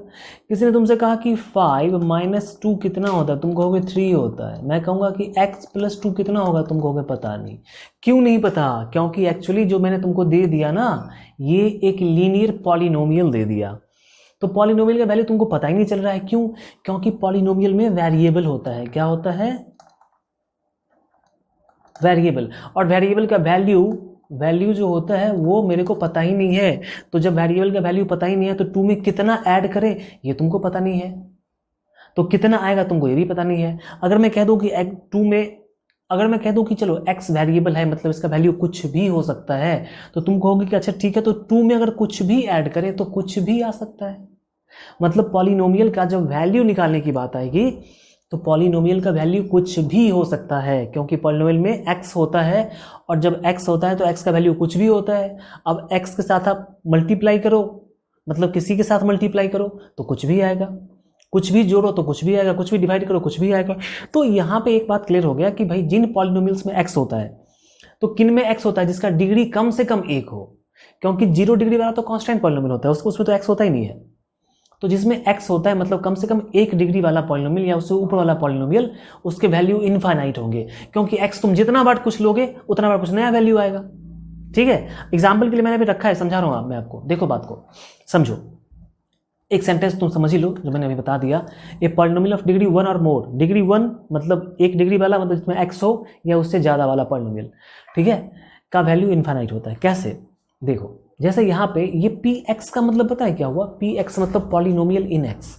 किसी ने तुमसे कहा कि फाइव माइनस टू कितना होता है तुम कहोगे थ्री होता है मैं कहूँगा कि एक्स प्लस टू कितना होगा तुम कहोगे पता नहीं क्यों नहीं पता क्योंकि एक्चुअली जो मैंने तुमको दे दिया ना ये एक लीनियर पॉलिनोमियल दे दिया तो पॉलिनोमियल का वैल्यू तुमको पता ही नहीं चल रहा है क्यों क्योंकि पॉलिनोमियल में वेरिएबल होता है क्या होता है वेरिएबल और वेरिएबल का वैल्यू वैल्यू जो होता है वो मेरे को पता ही नहीं है तो जब वेरिएबल का वैल्यू पता ही नहीं है तो टू में कितना ऐड करें ये तुमको पता नहीं है तो कितना आएगा तुमको ये भी पता नहीं है अगर मैं कह दूं कि टू में अगर मैं कह दूं कि चलो x वेरिएबल है मतलब इसका वैल्यू कुछ भी हो सकता है तो तुम कहोगे कि अच्छा ठीक है तो टू में अगर कुछ भी ऐड करें तो कुछ भी आ सकता है मतलब पॉलिनोमियल का जब वैल्यू निकालने की बात आएगी तो पॉलिनोमियल का वैल्यू कुछ भी हो सकता है क्योंकि पॉलिनोमियल में x होता है और जब x होता है तो x का वैल्यू कुछ भी होता है अब x के साथ आप मल्टीप्लाई करो मतलब किसी के साथ मल्टीप्लाई करो तो कुछ भी आएगा कुछ भी जोड़ो तो कुछ भी आएगा कुछ भी डिवाइड करो कुछ भी आएगा तो यहाँ पे एक बात क्लियर हो गया कि भाई जिन पॉलिनोमिल्स में एक्स होता है तो किन में एक्स होता है जिसका डिग्री कम से कम एक हो क्योंकि जीरो डिग्री वाला तो कॉन्स्टेंट पॉलिनोमिल होता है उसको उसमें तो एक्स होता ही नहीं है तो जिसमें एक्स होता है मतलब कम से कम एक डिग्री वाला पॉलिनोमियल या उससे ऊपर वाला पॉलिनोमियल उसके वैल्यू इन्फाइनाइट होंगे क्योंकि एक्स तुम जितना बार कुछ लोगे उतना बार कुछ नया वैल्यू आएगा ठीक है एग्जाम्पल के लिए मैंने अभी रखा है समझा रहा हूँ आप मैं आपको देखो बात को समझो एक सेंटेंस तुम समझ ही लो जो मैंने अभी बता दिया a polynomial of degree one और मोर डिग्री वन मतलब एक डिग्री वाला मतलब जिसमें एक्स हो या उससे ज़्यादा वाला पर्नोमिल ठीक है का वैल्यू इन्फाइनाइट होता है कैसे देखो जैसे यहाँ पे ये पी एक्स का मतलब पता है क्या हुआ पी एक्स मतलब polynomial in x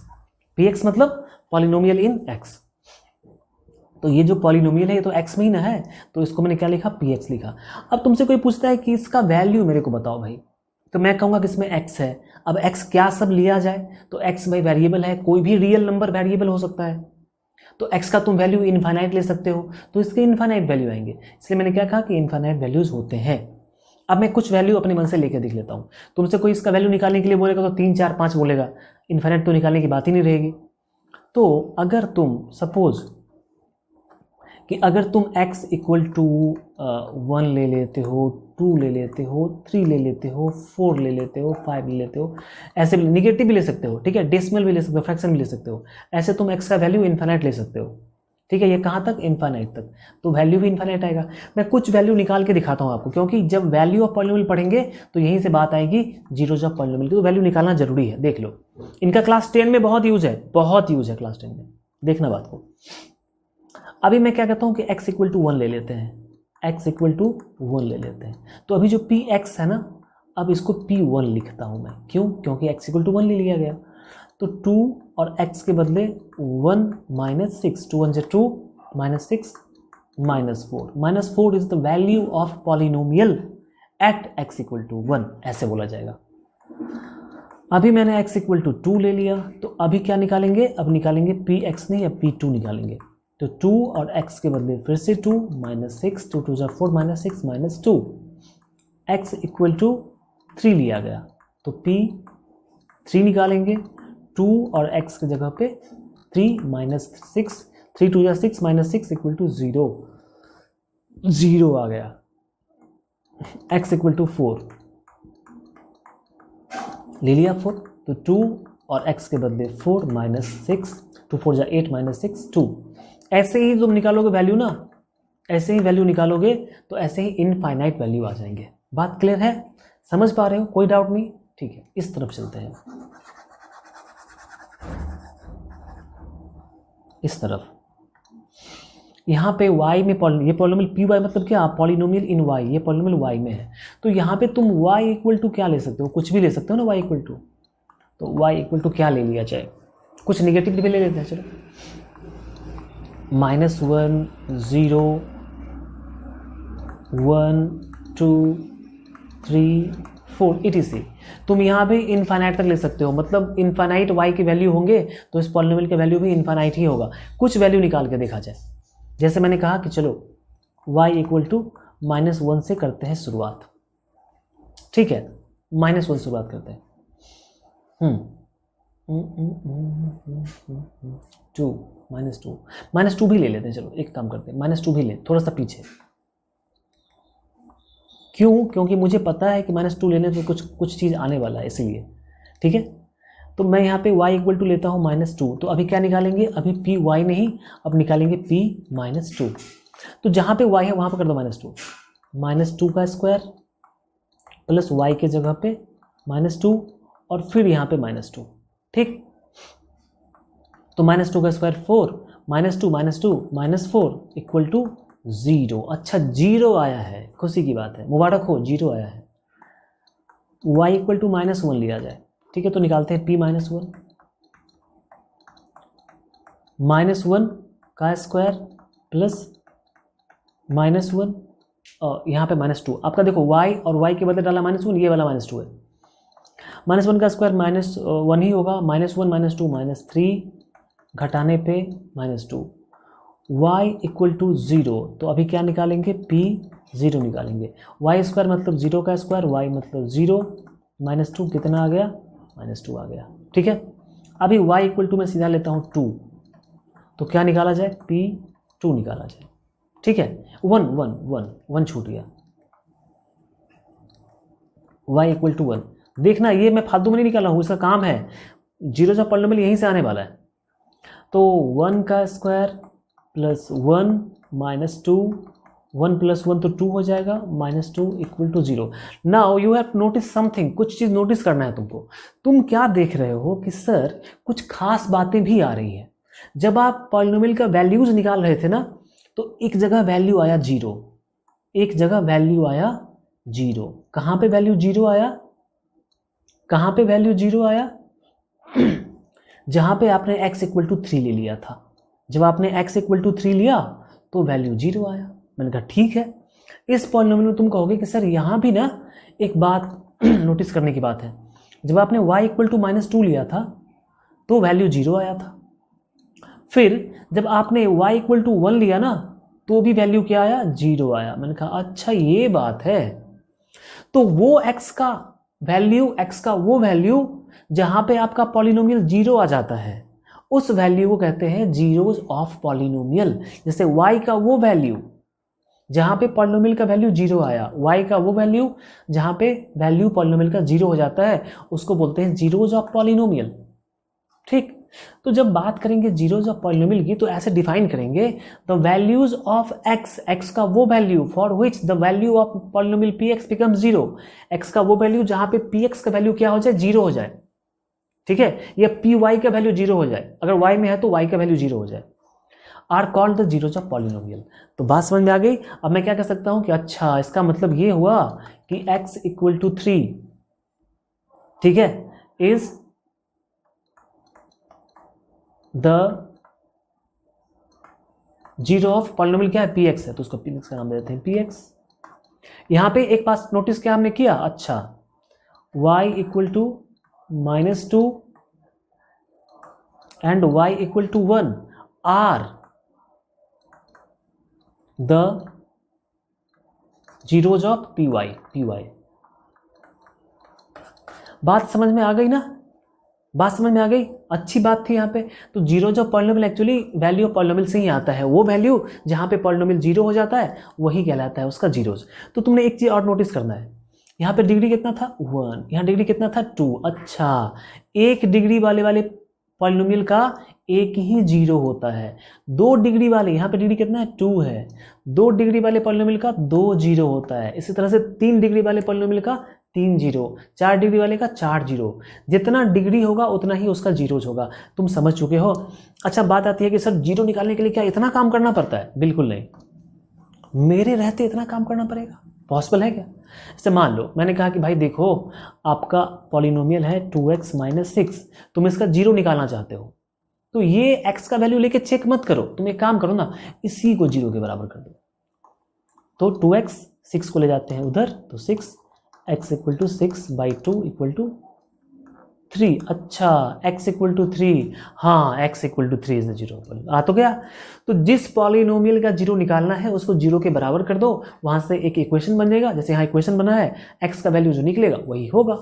p x मतलब पॉलिनोमियल इन एक्स तो ये जो पॉलिनोमियल है ये तो एक्स में ही ना है तो इसको मैंने क्या लिखा पी एक्स लिखा अब तुमसे कोई पूछता है कि इसका वैल्यू मेरे को बताओ भाई तो मैं कहूँगा कि इसमें एक्स है अब एक्स क्या सब लिया जाए तो एक्स भाई वेरिएबल है कोई भी रियल नंबर वेरिएबल हो सकता है तो एक्स का तुम वैल्यू इन्फाइनाइट ले सकते हो तो इसके इन्फाइनाइट वैल्यू आएंगे इसलिए मैंने क्या कहा कि इन्फाइनाइट वैल्यूज़ होते हैं अब मैं कुछ वैल्यू अपने मन से लेकर देख लेता हूँ तुमसे कोई इसका वैल्यू निकालने के लिए बोलेगा तो तीन चार पाँच बोलेगा इन्फाइनाइट तो निकालने की बात ही नहीं रहेगी तो अगर तुम सपोज़ कि अगर तुम x इक्वल टू वन ले लेते हो टू ले लेते हो थ्री ले लेते हो फोर ले लेते हो फाइव ले लेते हो ऐसे निगेटिव भी ले सकते हो ठीक है डेसिमल भी ले सकते हो फ्रैक्शन भी ले सकते हो ऐसे तुम एक्स का वैल्यू इन्फाइनाइट ले सकते हो ठीक है ये कहाँ तक इन्फाइनाइट तक तो वैल्यू भी इन्फाइनाइट आएगा मैं कुछ वैल्यू निकाल के दिखाता हूँ आपको क्योंकि जब वैल्यू ऑफ पॉलिनोमियल पढ़ेंगे तो यहीं से बात आएगी जीरो ऑफ पॉलिनोमियल की तो वैल्यू निकालना जरूरी है देख लो इनका क्लास टेन में बहुत यूज है बहुत यूज है क्लास टेन में देखना बात को अभी मैं क्या कहता हूँ कि एक्स इक्वल टू वन ले लेते हैं एक्स इक्वल टू वन ले लेते हैं तो अभी जो पी एक्स है ना अब इसको पी वन लिखता हूँ मैं क्यों क्योंकि एक्स इक्वल टू वन ले लिया गया तो टू और एक्स के बदले one minus six two one जे two minus six minus four minus four is the value of polynomial at x equal to one ऐसे बोला जाएगा अभी मैंने एक्स इक्वल टू टू ले लिया तो अभी क्या निकालेंगे अब निकालेंगे पी एक्स नहीं अब पी टू निकालेंगे तो टू और एक्स के बदले फिर से two minus six two two ज़ार four minus six minus two x equal to three लिया गया तो पी थ्री निकालेंगे टू और एक्स की जगह पे three minus six three two ज़ार six minus six equal to zero zero आ गया एक्स इक्वल टू फोर ले लिया फोर तो टू और एक्स के बदले four minus six two four ज़ा एट माइनस सिक्स टू ऐसे ही तुम निकालोगे वैल्यू ना ऐसे ही वैल्यू निकालोगे तो ऐसे ही इनफाइनाइट वैल्यू आ जाएंगे बात क्लियर है समझ पा रहे हो कोई डाउट नहीं ठीक है इस तरफ चलते हैं इस तरफ यहाँ पे y में पॉलिन ये पॉलिनोमियल पी वाई मतलब क्या पॉलिनोमियल इन y ये पॉलिनोमियल y में है तो यहाँ पे तुम y इक्वल टू क्या ले सकते हो कुछ भी ले सकते हो ना y इक्वल टू तो y इक्वल टू क्या ले लिया जाए कुछ निगेटिव भी ले लेते हैं चलो minus one zero one two three four etc तुम यहाँ भी इन्फाइनाइट तक ले सकते हो मतलब इन्फाइनाइट वाई के वैल्यू होंगे तो इस पॉलिनोमियल का वैल्यू भी इन्फाइनाइट ही होगा कुछ वैल्यू निकाल के देखा जाए जैसे मैंने कहा कि चलो y equal to minus one से करते हैं शुरुआत ठीक है माइनस वन शुरुआत करते हैं two minus two minus two भी ले लेते हैं चलो एक काम करते हैं माइनस टू भी ले थोड़ा सा पीछे क्यों क्योंकि मुझे पता है कि माइनस टू लेने से कुछ कुछ चीज़ आने वाला है इसीलिए ठीक है तो मैं यहाँ पे y इक्वल टू लेता हूँ माइनस टू तो अभी क्या निकालेंगे अभी पी वाई नहीं अब निकालेंगे पी माइनस टू तो जहाँ पे y है वहाँ पर कर दो माइनस टू माइनस टू का स्क्वायर प्लस y के जगह पे माइनस टू और फिर यहाँ पे माइनस टू ठीक तो माइनस टू का square four minus two minus two minus four equal to zero अच्छा जीरो आया है खुशी की बात है मुबारक हो जीरो आया है y equal to minus one लिया जाए ठीक है तो निकालते हैं p minus one minus one का स्क्वायर प्लस माइनस वन और यहाँ पे माइनस टू आपका देखो वाई और वाई के बदले डाला माइनस वन ये वाला माइनस टू है माइनस वन का स्क्वायर माइनस वन ही होगा minus one minus two minus three घटाने पे minus two y equal to zero तो अभी क्या निकालेंगे पी ज़ीरो निकालेंगे वाई स्क्वायर मतलब ज़ीरो का स्क्वायर वाई मतलब ज़ीरो माइनस टू कितना आ गया माइनस टू आ गया ठीक है अभी y इक्वल टू मैं सीधा लेता हूँ टू तो क्या निकाला जाए p टू निकाला जाए ठीक है वन वन वन वन छूट गया y इक्वल टू वन देखना ये मैं फालतू में नहीं निकाला हूँ इसका काम है जीरो जो पढ़ने में यहीं से आने वाला है तो वन का square plus one minus two one plus one तो टू हो जाएगा minus two equal to zero now you have notice something कुछ चीज़ नोटिस करना है तुमको तुम क्या देख रहे हो कि सर कुछ खास बातें भी आ रही हैं जब आप पॉलिनोमियल का वैल्यूज निकाल रहे थे ना तो एक जगह वैल्यू आया जीरो एक जगह वैल्यू आया जीरो कहाँ पे वैल्यू जीरो आया कहाँ पे वैल्यू जीरो आया जहां पे आपने x इक्वल टू थ्री ले लिया था जब आपने x इक्वल टू थ्री लिया तो वैल्यू जीरो आया मैंने कहा ठीक है इस पॉइंट में तुम कहोगे कि सर यहां भी ना एक बात नोटिस [CLEARS THROAT] करने की बात है जब आपने y equal to minus two लिया था तो वैल्यू जीरो आया था फिर जब आपने y इक्वल टू वन लिया ना तो भी वैल्यू क्या आया जीरो आया मैंने कहा अच्छा ये बात है तो वो x का वैल्यू x का वो वैल्यू जहां पे आपका पॉलिनोमियल जीरो आ जाता है उस वैल्यू को कहते हैं जीरोज ऑफ पॉलिनोमियल जैसे y का वो वैल्यू जहां पे पॉलिनोमियल का वैल्यू जीरो आया y का वो वैल्यू जहां पे वैल्यू पॉलिनोमियल का जीरो हो जाता है उसको बोलते हैं जीरोज ऑफ पॉलिनोमियल ठीक तो जब बात करेंगे जीरोज ऑफ पॉलिनोमियल की तो ऐसे डिफाइन करेंगे the values of x x का वो value for which the value of polynomial P x become zero x का वो वैल्यू जहां पे पी एक्स का वैल्यू क्या हो जाए जीरो हो जाए ठीक है ये पी वाई का वैल्यू जीरो हो जाए अगर वाई में है तो वाई का वैल्यू जीरो हो जाए are called the zero of polynomial तो बात समझ में आ गई अब मैं क्या कह सकता हूं कि अच्छा इसका मतलब ये हुआ कि एक्स इक्वल टू थ्री ठीक है is the zero of polynomial क्या है पी एक्स है तो उसको पी एक्स का नाम देते हैं पी एक्स यहां पर एक पास नोटिस क्या हमने किया अच्छा y equal to minus two and y equal to one are the zeros of p y p y बात समझ में आ गई ना बात समझ में आ गई अच्छी बात थी यहाँ पे तो जीरो जो polynomial actually value of polynomial से ही आता है वो वैल्यू जहाँ पे पॉलोमिल जीरो हो जाता है वही कहलाता है उसका जीरोज तो तुमने एक चीज़ और नोटिस करना है यहाँ पे डिग्री कितना था वन यहाँ डिग्री कितना था टू अच्छा एक डिग्री वाले वाले पॉलिनोमियल का एक ही जीरो होता है दो डिग्री वाले यहाँ पे डिग्री कितना है टू है दो डिग्री वाले पॉलिनोमियल का दो जीरो होता है इसी तरह से तीन डिग्री वाले पॉलिनोमियल का तीन जीरो चार डिग्री वाले का चार जीरो जितना डिग्री होगा उतना ही उसका जीरोज होगा तुम समझ चुके हो अच्छा बात आती है कि सर जीरो निकालने के लिए क्या इतना काम करना पड़ता है बिल्कुल नहीं मेरे रहते इतना काम करना पड़ेगा पॉसिबल है क्या जैसे मान लो मैंने कहा कि भाई देखो आपका पॉलिनोमियल है टू एक्स माइनस सिक्स तुम इसका जीरो निकालना चाहते हो तो ये एक्स का वैल्यू लेके चेक मत करो तुम एक काम करो ना इसी को जीरो के बराबर कर दो तो टू एक्स सिक्स को ले जाते हैं उधर तो six x equal to six by two equal to three अच्छा एक्स इक्वल टू थ्री हाँ x equal to three is the zero आ तो गया तो जिस पॉलिनोमियल का जीरो निकालना है उसको जीरो के बराबर कर दो वहां से एक इक्वेशन बन जाएगा जैसे यहाँ इक्वेशन बना है एक्स का वैल्यू जो निकलेगा वही होगा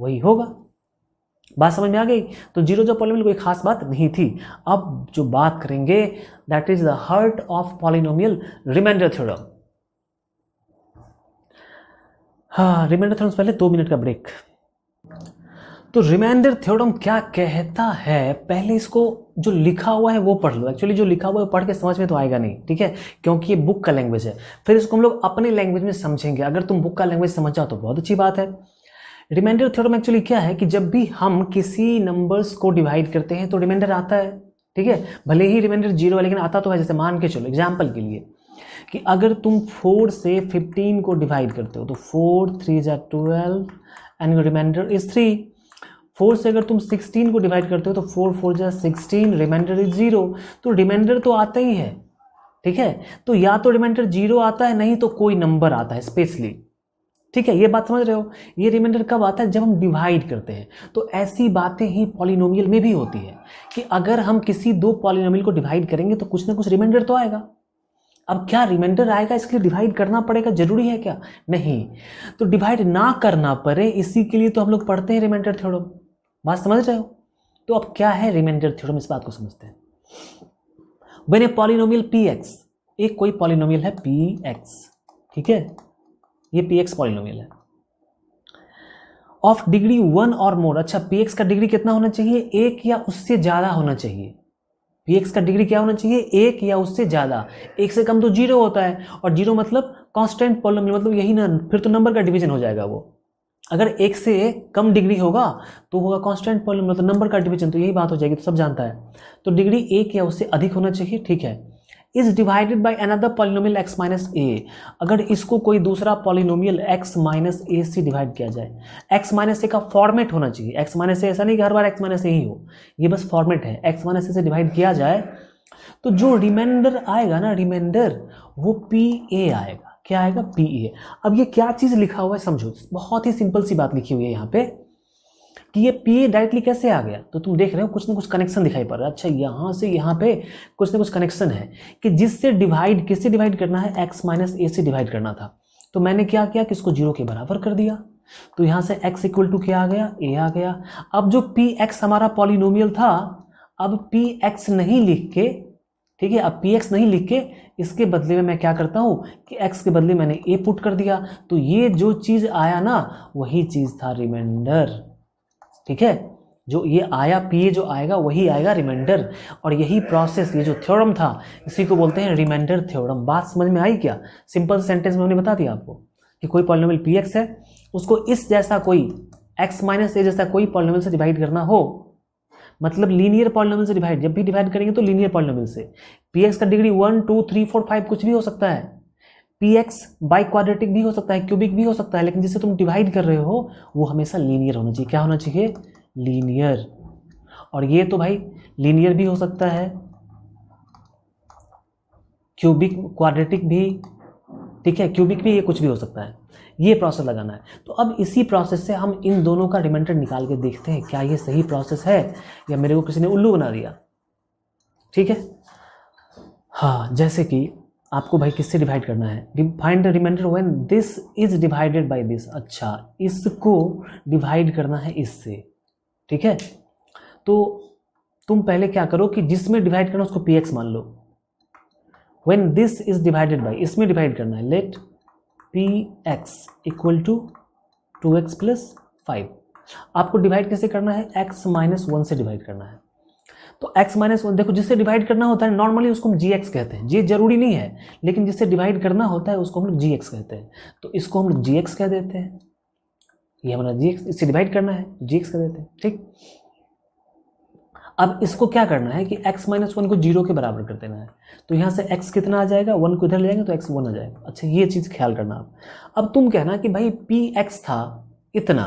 वही होगा बात समझ में आ गई तो जीरो जो पॉलिनोमियल कोई खास बात नहीं थी अब जो बात करेंगे that is the heart of polynomial remainder theorem हाँ रिमाइंडर थ्योरम से पहले दो मिनट का ब्रेक तो रिमाइंडर थ्योरम क्या कहता है पहले इसको जो लिखा हुआ है वो पढ़ लो एक्चुअली जो लिखा हुआ है पढ़ के समझ में तो आएगा नहीं ठीक है क्योंकि ये बुक का लैंग्वेज है फिर इसको हम लोग अपने लैंग्वेज में समझेंगे अगर तुम बुक का लैंग्वेज समझ जाओ तो बहुत अच्छी बात है रिमाइंडर थ्योरम एक्चुअली क्या है कि जब भी हम किसी नंबर्स को डिवाइड करते हैं तो रिमाइंडर आता है ठीक है भले ही रिमाइंडर जीरो है लेकिन आता तो है जैसे मान के चलो एग्जाम्पल के लिए कि अगर तुम फोर से फिफ्टीन को डिवाइड करते हो तो फोर थ्री जै twelve and remainder is three four से अगर तुम सिक्सटीन को डिवाइड करते हो तो फोर फोर जै सिक्सटीन रिमाइंडर इज जीरो तो रिमाइंडर तो आता ही है ठीक है तो या तो रिमाइंडर जीरो आता है नहीं तो कोई नंबर आता है स्पेशली ठीक है ये बात समझ रहे हो ये रिमाइंडर कब आता है जब हम डिवाइड करते हैं तो ऐसी बातें ही पॉलिनोमियल में भी होती है कि अगर हम किसी दो पॉलिनोमियल को डिवाइड करेंगे तो कुछ ना कुछ रिमाइंडर तो आएगा अब क्या रिमाइंडर आएगा इसके लिए डिवाइड करना पड़ेगा जरूरी है क्या नहीं तो डिवाइड ना करना पड़े इसी के लिए तो हम लोग पढ़ते हैं रिमाइंडर थ्योरम बात समझ रहे हो तो अब क्या है रिमाइंडर थ्योरम इस बात को समझते हैं बने पॉलिनोमियल पी एक्स एक कोई पॉलिनोमियल है पी एक्स ठीक है ये पी एक्स पॉलिनोमियल है ऑफ डिग्री वन और मोर अच्छा पी एक्स का डिग्री कितना होना चाहिए एक या उससे ज़्यादा होना चाहिए पी एक्स का डिग्री क्या होना चाहिए एक या उससे ज़्यादा एक से कम तो जीरो होता है और जीरो मतलब कॉन्स्टेंट पॉलिनोमियल मतलब यही ना फिर तो नंबर का डिवीजन हो जाएगा वो अगर एक से कम डिग्री होगा तो होगा कांस्टेंट पॉलिनोम मतलब नंबर का डिवीजन तो यही बात हो जाएगी तो सब जानता है तो डिग्री एक या उससे अधिक होना चाहिए ठीक है is divided by another polynomial x minus a अगर इसको कोई दूसरा पॉलिनोमियल एक्स माइनस ए से डिवाइड किया जाए एक्स माइनस ए का फॉर्मेट होना चाहिए एक्स माइनस ए ऐसा नहीं कि हर बार एक्स माइनस ए ही हो ये बस फॉर्मेट है एक्स माइनस ए से डिवाइड किया जाए तो जो रिमाइंडर आएगा ना रिमाइंडर वो पी ए आएगा क्या आएगा पी ए e अब ये क्या चीज़ लिखा हुआ है समझो बहुत ही सिंपल सी बात लिखी हुई है यहाँ पे कि ये पी ए डायरेक्टली कैसे आ गया तो तुम देख रहे हो कुछ ना कुछ कनेक्शन दिखाई पड़ रहा है अच्छा यहाँ से यहाँ पे कुछ ना कुछ कनेक्शन है कि जिससे डिवाइड किससे डिवाइड करना है एक्स माइनस ए से डिवाइड करना था तो मैंने क्या किया कि इसको जीरो के बराबर कर दिया तो यहाँ से x इक्वल टू क्या आ गया ए आ गया अब जो पी एक्स हमारा पॉलिनोमियल था अब पी एक्स नहीं लिख के ठीक है अब पी एक्स नहीं लिख के इसके बदले में मैं क्या करता हूँ कि एक्स के बदले मैंने ए पुट कर दिया तो ये जो चीज़ आया ना वही चीज़ था रिमाइंडर ठीक है जो ये आया पी ए जो आएगा वही आएगा रिमाइंडर और यही प्रोसेस ये जो थ्योरम था इसी को बोलते हैं रिमाइंडर थ्योरम बात समझ में आई क्या सिंपल सेंटेंस में हमने बता दिया आपको कि कोई पॉलिनोमियल पी एक्स है उसको इस जैसा कोई एक्स माइनस ए जैसा कोई पॉलिनोमियल से डिवाइड करना हो मतलब लीनियर पॉलिनोमल से डिवाइड जब भी डिवाइड करेंगे तो लीनियर पॉलिनोमल से पी का degree one two three four five कुछ भी हो सकता है पी एक्स बाई क्वाड्रेटिक भी हो सकता है क्यूबिक भी हो सकता है लेकिन जिसे तुम डिवाइड कर रहे हो वो हमेशा लीनियर होना चाहिए क्या होना चाहिए लीनियर और ये तो भाई लीनियर भी हो सकता है क्यूबिक क्वाड्रेटिक भी ठीक है क्यूबिक भी ये कुछ भी हो सकता है ये प्रोसेस लगाना है तो अब इसी प्रोसेस से हम इन दोनों का रिमाइंडर निकाल के देखते हैं क्या ये सही प्रोसेस है या मेरे को किसी ने उल्लू बना दिया ठीक है हाँ जैसे कि आपको भाई किससे डिवाइड करना है find remainder when this is divided by this अच्छा इसको डिवाइड करना है इससे ठीक है तो तुम पहले क्या करो कि जिसमें डिवाइड करना उसको पी एक्स मान लो when this is divided by इसमें डिवाइड करना है let p x equal to two x plus five आपको डिवाइड कैसे करना है एक्स माइनस वन से डिवाइड करना है तो x माइनस वन देखो जिससे डिवाइड करना होता है नॉर्मली उसको हम जी एक्स कहते हैं ये जरूरी नहीं है लेकिन जिससे डिवाइड करना होता है उसको हम लोग जी एक्स कहते हैं तो इसको हम लोग जी एक्स कह देते हैं ये हमारा जी एक्स इससे डिवाइड करना है जी एक्स कह देते हैं ठीक अब इसको क्या करना है कि x माइनस वन को जीरो के बराबर कर देना है तो यहाँ से x कितना आ जाएगा वन को इधर ले जाएंगे तो x वन आ जाएगा अच्छा ये चीज़ ख्याल करना आप अब तुम कहना कि भाई पी एक्स था इतना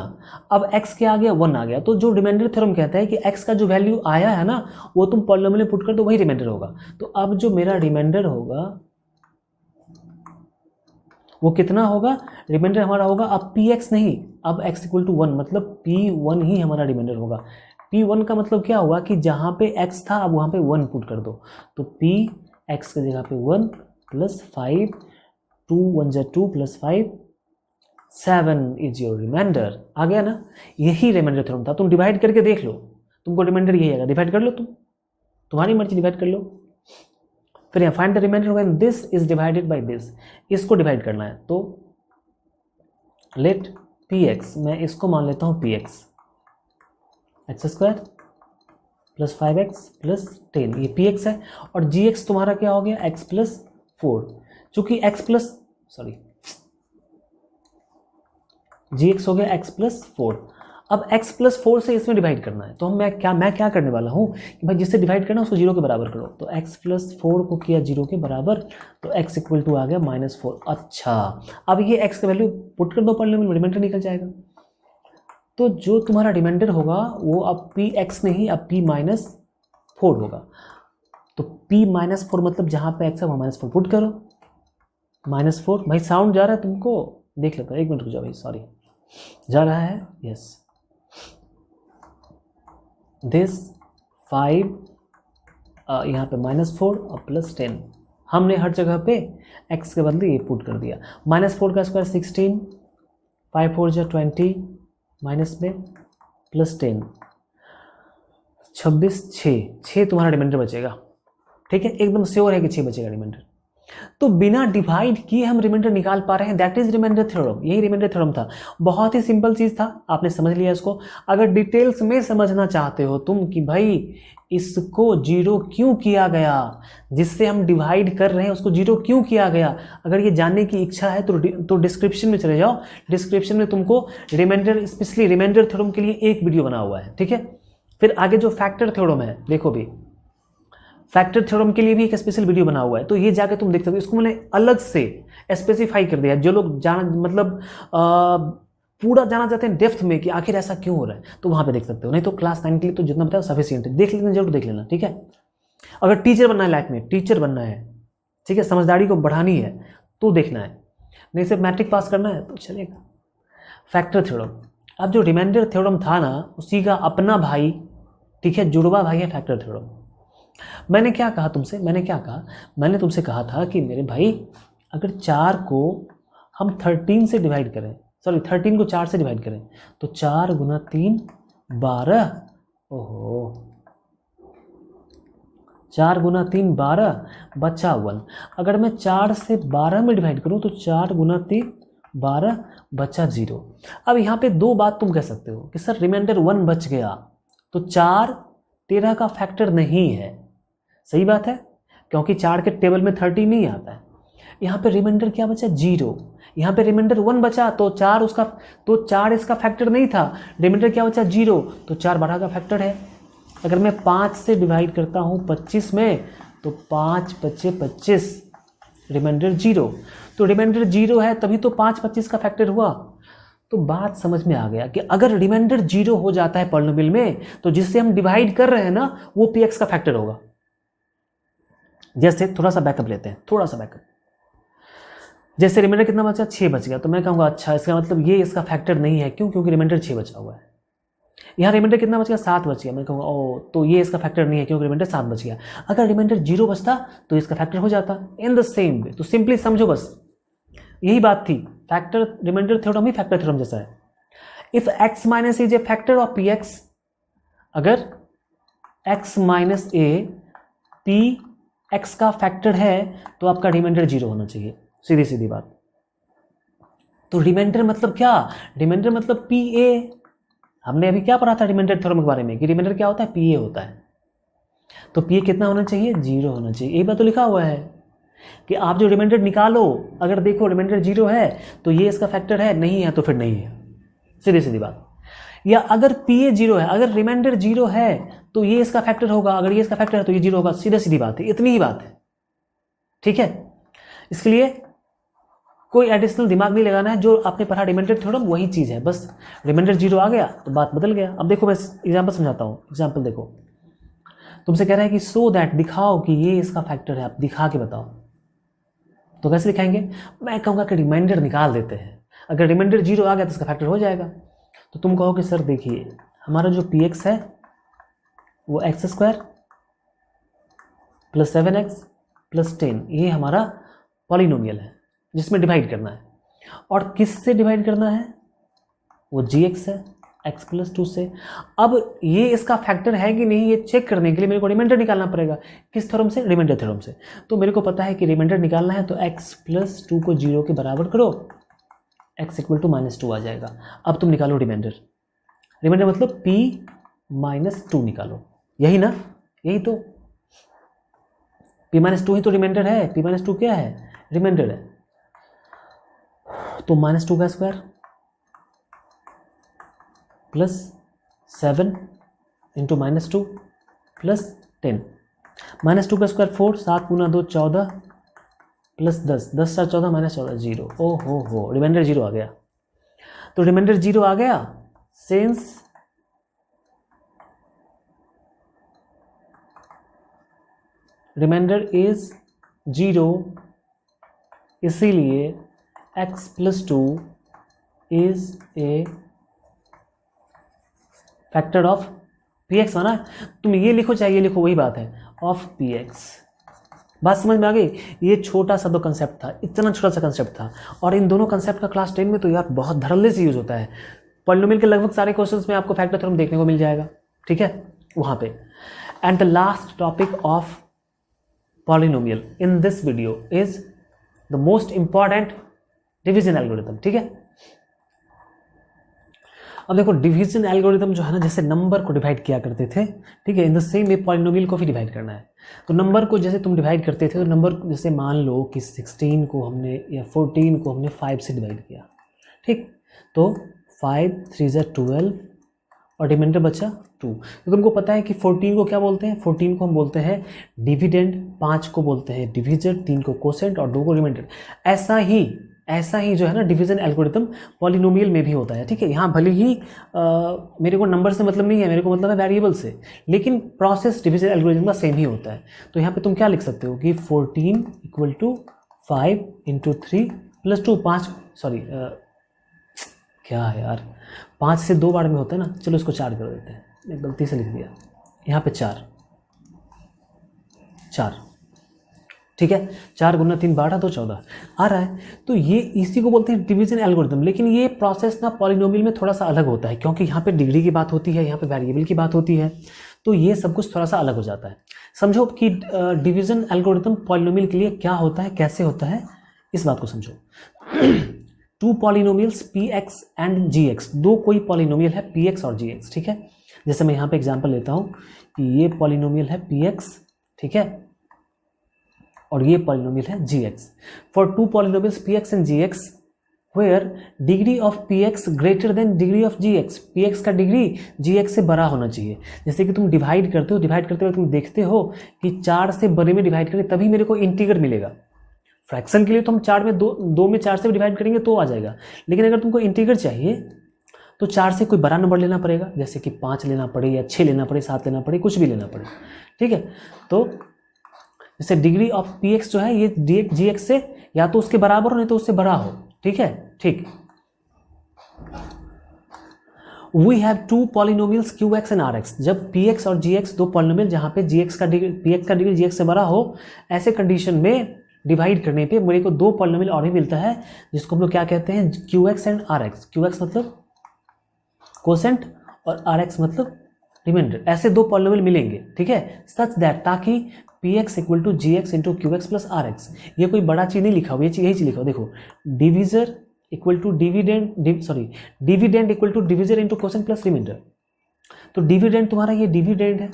अब x क्या आ गया वन आ गया तो जो रिमाइंडर थ्योरम कहता है कि x का जो वैल्यू आया है ना वो तुम पॉलिनोम में पुट कर दो वही रिमाइंडर होगा तो अब जो मेरा रिमाइंडर होगा वो कितना होगा रिमाइंडर हमारा होगा अब पी एक्स नहीं अब एक्स इक्वल टू वन मतलब पी वन ही हमारा रिमाइंडर होगा पी वन का मतलब क्या हुआ कि जहाँ पे एक्स था अब वहाँ पे वन पुट कर दो तो पी एक्स की जगह पे one plus five two one जै two plus five seven is your remainder आ गया ना यही रिमाइंडर थ्योरम था तुम डिवाइड करके देख लो तुमको रिमाइंडर यही आएगा डिवाइड कर लो तुम तुम्हारी मर्जी डिवाइड कर लो फिर यहाँ find the remainder when this is divided by this इसको डिवाइड करना है तो लेट पी एक्स मैं इसको मान लेता हूँ p x x square plus five x plus ten ये पी एक्स है और जी एक्स तुम्हारा क्या हो गया एक्स प्लस फोर चूंकि x plus sorry g x हो गया एक्स प्लस फोर अब एक्स प्लस फोर से इसमें डिवाइड करना है तो हम मैं क्या मैं क्या करने वाला हूँ कि भाई जिससे डिवाइड करना है उसको जीरो के बराबर करो तो एक्स प्लस फोर को किया जीरो के बराबर तो एक्स इक्वल टू आ गया माइनस फोर अच्छा अब ये एक्स का वैल्यू पुट कर दो पढ़ने में रिमाइंडर निकल जाएगा तो जो तुम्हारा रिमाइंडर होगा वो अब पी एक्स नहीं अब पी माइनस फोर होगा तो पी माइनस फोर मतलब जहाँ पे एक्स है वहाँ माइनस फोर पुट करो माइनस फोर भाई साउंड जा रहा है तुमको देख लेता एक मिनट रुक जाओ भाई सॉरी जा रहा है यस दिस फाइव यहाँ पे माइनस फोर और प्लस टेन हमने हर जगह पे एक्स के बदले ये पुट कर दिया माइनस फोर का स्क्वायर सिक्सटीन फाइव फोर जो ट्वेंटी माइनस में प्लस टेन छब्बीस छः छः तुम्हारा रिमाइंडर बचेगा ठीक है एकदम श्योर है कि छः बचेगा रिमाइंडर तो बिना डिवाइड किए हम रिमाइंडर निकाल पा रहे हैं दैट इज रिमाइंडर थ्योरम यही रिमाइंडर थ्योरम था बहुत ही सिंपल चीज़ था आपने समझ लिया इसको अगर डिटेल्स में समझना चाहते हो तुम कि भाई इसको जीरो क्यों किया गया जिससे हम डिवाइड कर रहे हैं उसको जीरो क्यों किया गया अगर ये जानने की इच्छा है तो तो डिस्क्रिप्शन में चले जाओ डिस्क्रिप्शन में तुमको रिमाइंडर स्पेशली रिमाइंडर थ्योरम के लिए एक वीडियो बना हुआ है ठीक है फिर आगे जो फैक्टर थ्योरम है देखो भी फैक्टर थ्योरम के लिए भी एक स्पेशल वीडियो बना हुआ है तो ये जाकर तुम देख सकते हो इसको मैंने अलग से स्पेसिफाई कर दिया जो लोग जान मतलब आ, पूरा जाना चाहते हैं डेप्थ में कि आखिर ऐसा क्यों हो रहा है तो वहाँ पे देख सकते हो नहीं तो क्लास नाइन के लिए तो जितना बताया सफिशियंट है देख लेना जरूर देख लेना ठीक है अगर टीचर बनना है लाइफ में टीचर बनना है ठीक है समझदारी को बढ़ानी है तो देखना है नहीं सिर्फ मैट्रिक पास करना है तो चलेगा फैक्टर थ्योरम अब जो रिमाइंडर थ्योरम था ना उसी का अपना भाई ठीक है जुड़वा भाई है फैक्टर थ्योरम मैंने क्या कहा तुमसे मैंने क्या कहा मैंने तुमसे कहा था कि मेरे भाई अगर चार को हम थर्टीन से डिवाइड करें सॉरी थर्टीन को चार से डिवाइड करें तो चार गुना तीन बारह ओहो चार गुना तीन बारह बच्चा वन अगर मैं चार से बारह में डिवाइड करूं तो चार गुना तीन बारह बच्चा जीरो अब यहाँ पे दो बात तुम कह सकते हो कि सर रिमाइंडर वन बच गया तो चार तेरह का फैक्टर नहीं है सही बात है क्योंकि चार के टेबल में थर्टी नहीं आता है यहाँ पे रिमाइंडर क्या बचा जीरो यहाँ पे रिमाइंडर वन बचा तो चार उसका तो चार इसका फैक्टर नहीं था रिमाइंडर क्या बचा जीरो तो चार बारह का फैक्टर है अगर मैं पाँच से डिवाइड करता हूँ पच्चीस में तो पाँच पच्चे पच्चीस रिमाइंडर जीरो तो रिमाइंडर जीरो है तभी तो पाँच पच्चीस का फैक्टर हुआ तो बात समझ में आ गया कि अगर रिमाइंडर जीरो हो जाता है पर्नोबिल में तो जिससे हम डिवाइड कर रहे हैं ना वो पी एक्स का फैक्टर होगा जैसे थोड़ा सा बैकअप लेते हैं थोड़ा सा बैकअप जैसे रिमाइंडर कितना बचा छः बच गया तो मैं कहूँगा अच्छा इसका मतलब ये इसका फैक्टर नहीं है क्यों क्योंकि रिमाइंडर छः बचा हुआ है यहाँ रिमाइंडर कितना बच गया सात बच गया मैं कहूँगा ओ तो ये इसका फैक्टर नहीं है क्योंकि रिमाइंडर सात बच गया अगर रिमाइंडर जीरो बचता तो इसका फैक्टर हो जाता इन द सेम वे तो सिंपली समझो बस यही बात थी फैक्टर रिमाइंडर थ्योरम ही फैक्टर थ्योरम जैसा है if x minus is a factor of p x अगर x minus a p x का फैक्टर है तो आपका रिमाइंडर जीरो होना चाहिए सीधी सीधी बात तो रिमाइंडर मतलब क्या रिमाइंडर मतलब पी ए हमने अभी क्या पढ़ा था रिमाइंडर थ्योरम के बारे में कि रिमाइंडर क्या होता है पी ए होता है तो पी ए कितना होना चाहिए जीरो होना चाहिए यही बात तो लिखा हुआ है कि आप जो रिमाइंडर निकालो अगर देखो रिमाइंडर जीरो है तो ये इसका फैक्टर है नहीं है तो फिर नहीं है सीधी सीधी बात या अगर पी ए जीरो है अगर रिमाइंडर जीरो है तो ये इसका फैक्टर होगा अगर ये इसका फैक्टर है तो ये जीरो होगा सीधा सीधी बात है इतनी ही बात है ठीक है इसके लिए कोई एडिशनल दिमाग नहीं लगाना है जो आपने पढ़ा रिमाइंडर थ्योरम वही चीज़ है बस रिमाइंडर जीरो आ गया तो बात बदल गया अब देखो मैं एग्जाम्पल समझाता हूँ एग्जाम्पल देखो तुमसे कह रहा है कि सो दैट दिखाओ कि ये इसका फैक्टर है आप दिखा के बताओ तो कैसे दिखाएंगे मैं कहूँगा कि रिमाइंडर निकाल देते हैं अगर रिमाइंडर जीरो आ गया तो इसका फैक्टर हो जाएगा तो तुम कहो कि सर देखिए हमारा जो पी एक्स है वो x square plus seven x plus ten ये हमारा पॉलिनोमियल है जिसमें डिवाइड करना है और किस से डिवाइड करना है वो जी एक्स है एक्स प्लस टू से अब ये इसका फैक्टर है कि नहीं ये चेक करने के लिए मेरे को रिमाइंडर निकालना पड़ेगा किस थ्योरम से रिमाइंडर थ्योरम से तो मेरे को पता है कि रिमाइंडर निकालना है तो एक्स प्लस टू को जीरो के बराबर करो x equal to minus two आ जाएगा अब तुम निकालो रिमाइंडर रिमाइंडर मतलब पी माइनस टू निकालो यही ना यही तो पी माइनस टू ही तो रिमाइंडर है पी माइनस टू क्या है रिमाइंडर है तो माइनस टू का square plus seven into minus two plus ten minus two का स्क्वायर फोर सात गुना दो चौदह प्लस दस दस सात चौदह माइनस चौदह जीरो ओ हो हो रिमाइंडर जीरो आ गया तो रिमाइंडर जीरो आ गया सेंस रिमाइंडर इज जीरो इसीलिए x plus 2 is a factor of p है ना तुम ये लिखो चाहे ये लिखो वही बात है ऑफ पी एक्स बात समझ में आ गई ये छोटा सा तो कंसेप्ट था इतना छोटा सा कंसेप्ट था और इन दोनों कंसेप्ट का क्लास टेन में तो यार बहुत धरल्ले से यूज़ होता है पॉलिनोमियल के लगभग सारे क्वेश्चन में आपको फैक्टर थ्योरम देखने को मिल जाएगा ठीक है वहाँ पे and the last topic of polynomial in this video is the most important division algorithm ठीक है अब देखो डिवीजन एल्गोरिथम जो है ना जैसे नंबर को डिवाइड किया करते थे ठीक है in the same way polynomial को भी डिवाइड करना है तो नंबर को जैसे तुम डिवाइड करते थे तो नंबर जैसे मान लो कि 16 को हमने या 14 को हमने 5 से डिवाइड किया ठीक तो 5 थ्री जै ट्वेल्व और डिमेंडर बचा टू तो तुमको पता है कि 14 को क्या बोलते हैं फोर्टीन को हम बोलते हैं डिविडेंड पाँच को बोलते हैं डिविजर तीन को कोसेंट और दो को रिमाइंडर ऐसा ही ऐसा ही जो है ना डिवीज़न एल्गोरिथम पॉलिनोमियल में भी होता है ठीक है यहाँ भले ही आ, मेरे को नंबर से मतलब नहीं है मेरे को मतलब है वेरिएबल से लेकिन प्रोसेस डिवीज़न एल्गोरिथम का सेम ही होता है तो यहाँ पे तुम क्या लिख सकते हो कि fourteen equal to five into three plus two पाँच सॉरी क्या है यार पाँच से दो बार में होता है ना चलो इसको चार कर देते हैं गलती से लिख दिया यहाँ पे चार चार ठीक है चार गुना तीन बारह दो तो चौदह आ रहा है तो ये इसी को बोलते हैं डिवीजन एल्गोरिदम लेकिन ये प्रोसेस ना पॉलिनोमियल में थोड़ा सा अलग होता है क्योंकि यहाँ पे डिग्री की बात होती है यहाँ पे वेरिएबल की बात होती है तो ये सब कुछ थोड़ा सा अलग हो जाता है समझो कि डिवीजन एल्गोरिदम पॉलिनोमियल के लिए क्या होता है कैसे होता है इस बात को समझो two polynomials p x and g x दो कोई पॉलिनोमियल है पी एक्स और जी एक्स ठीक है जैसे मैं यहाँ पे एग्जाम्पल लेता हूँ कि ये पॉलिनोमियल है पी एक्स ठीक है और ये पॉलिनोमियल है g x for two polynomial p x and g x where degree of p x greater than degree of g x p x का डिग्री जी एक्स से बड़ा होना चाहिए जैसे कि तुम डिवाइड करते हो डिवाइड करते हुए तुम देखते हो कि चार से बड़े में डिवाइड करें तभी मेरे को इंटीगर मिलेगा फ्रैक्शन के लिए तो हम चार में दो दो में चार से डिवाइड करेंगे तो आ जाएगा लेकिन अगर तुमको इंटीगर चाहिए तो चार से कोई बड़ा नंबर लेना पड़ेगा जैसे कि पाँच लेना पड़े या छः लेना पड़े सात लेना पड़े कुछ भी लेना पड़े ठीक है तो जैसे डिग्री ऑफ पी एक्स जो है ये डी एक्स जी एक्स से या तो उसके बराबर हो नहीं तो उससे बड़ा हो ठीक है ठीक we have two polynomials q x and r x जब पी एक्स और जी एक्स दो पॉलिनोमियल जहां पे जी एक्स का डिग्री पी एक्स का डिग्री जी एक्स से बड़ा हो ऐसे कंडीशन में डिवाइड करने पे मेरे को दो पॉलिनोमियल और भी मिलता है जिसको हम लोग क्या कहते हैं q x and r x q x मतलब कोसेंट और आर एक्स मतलब रिमाइंडर ऐसे दो पॉलिनोमियल मिलेंगे ठीक है सच दैट ताकि p x equal to g x into q x plus r x ये कोई बड़ा चीज़ नहीं लिखा हुआ ये चीज़ यही चीज़ लिखा हुआ देखो divisor equal to dividend sorry dividend equal to divisor into question plus remainder तो डिविडेंड तुम्हारा ये डिविडेंड है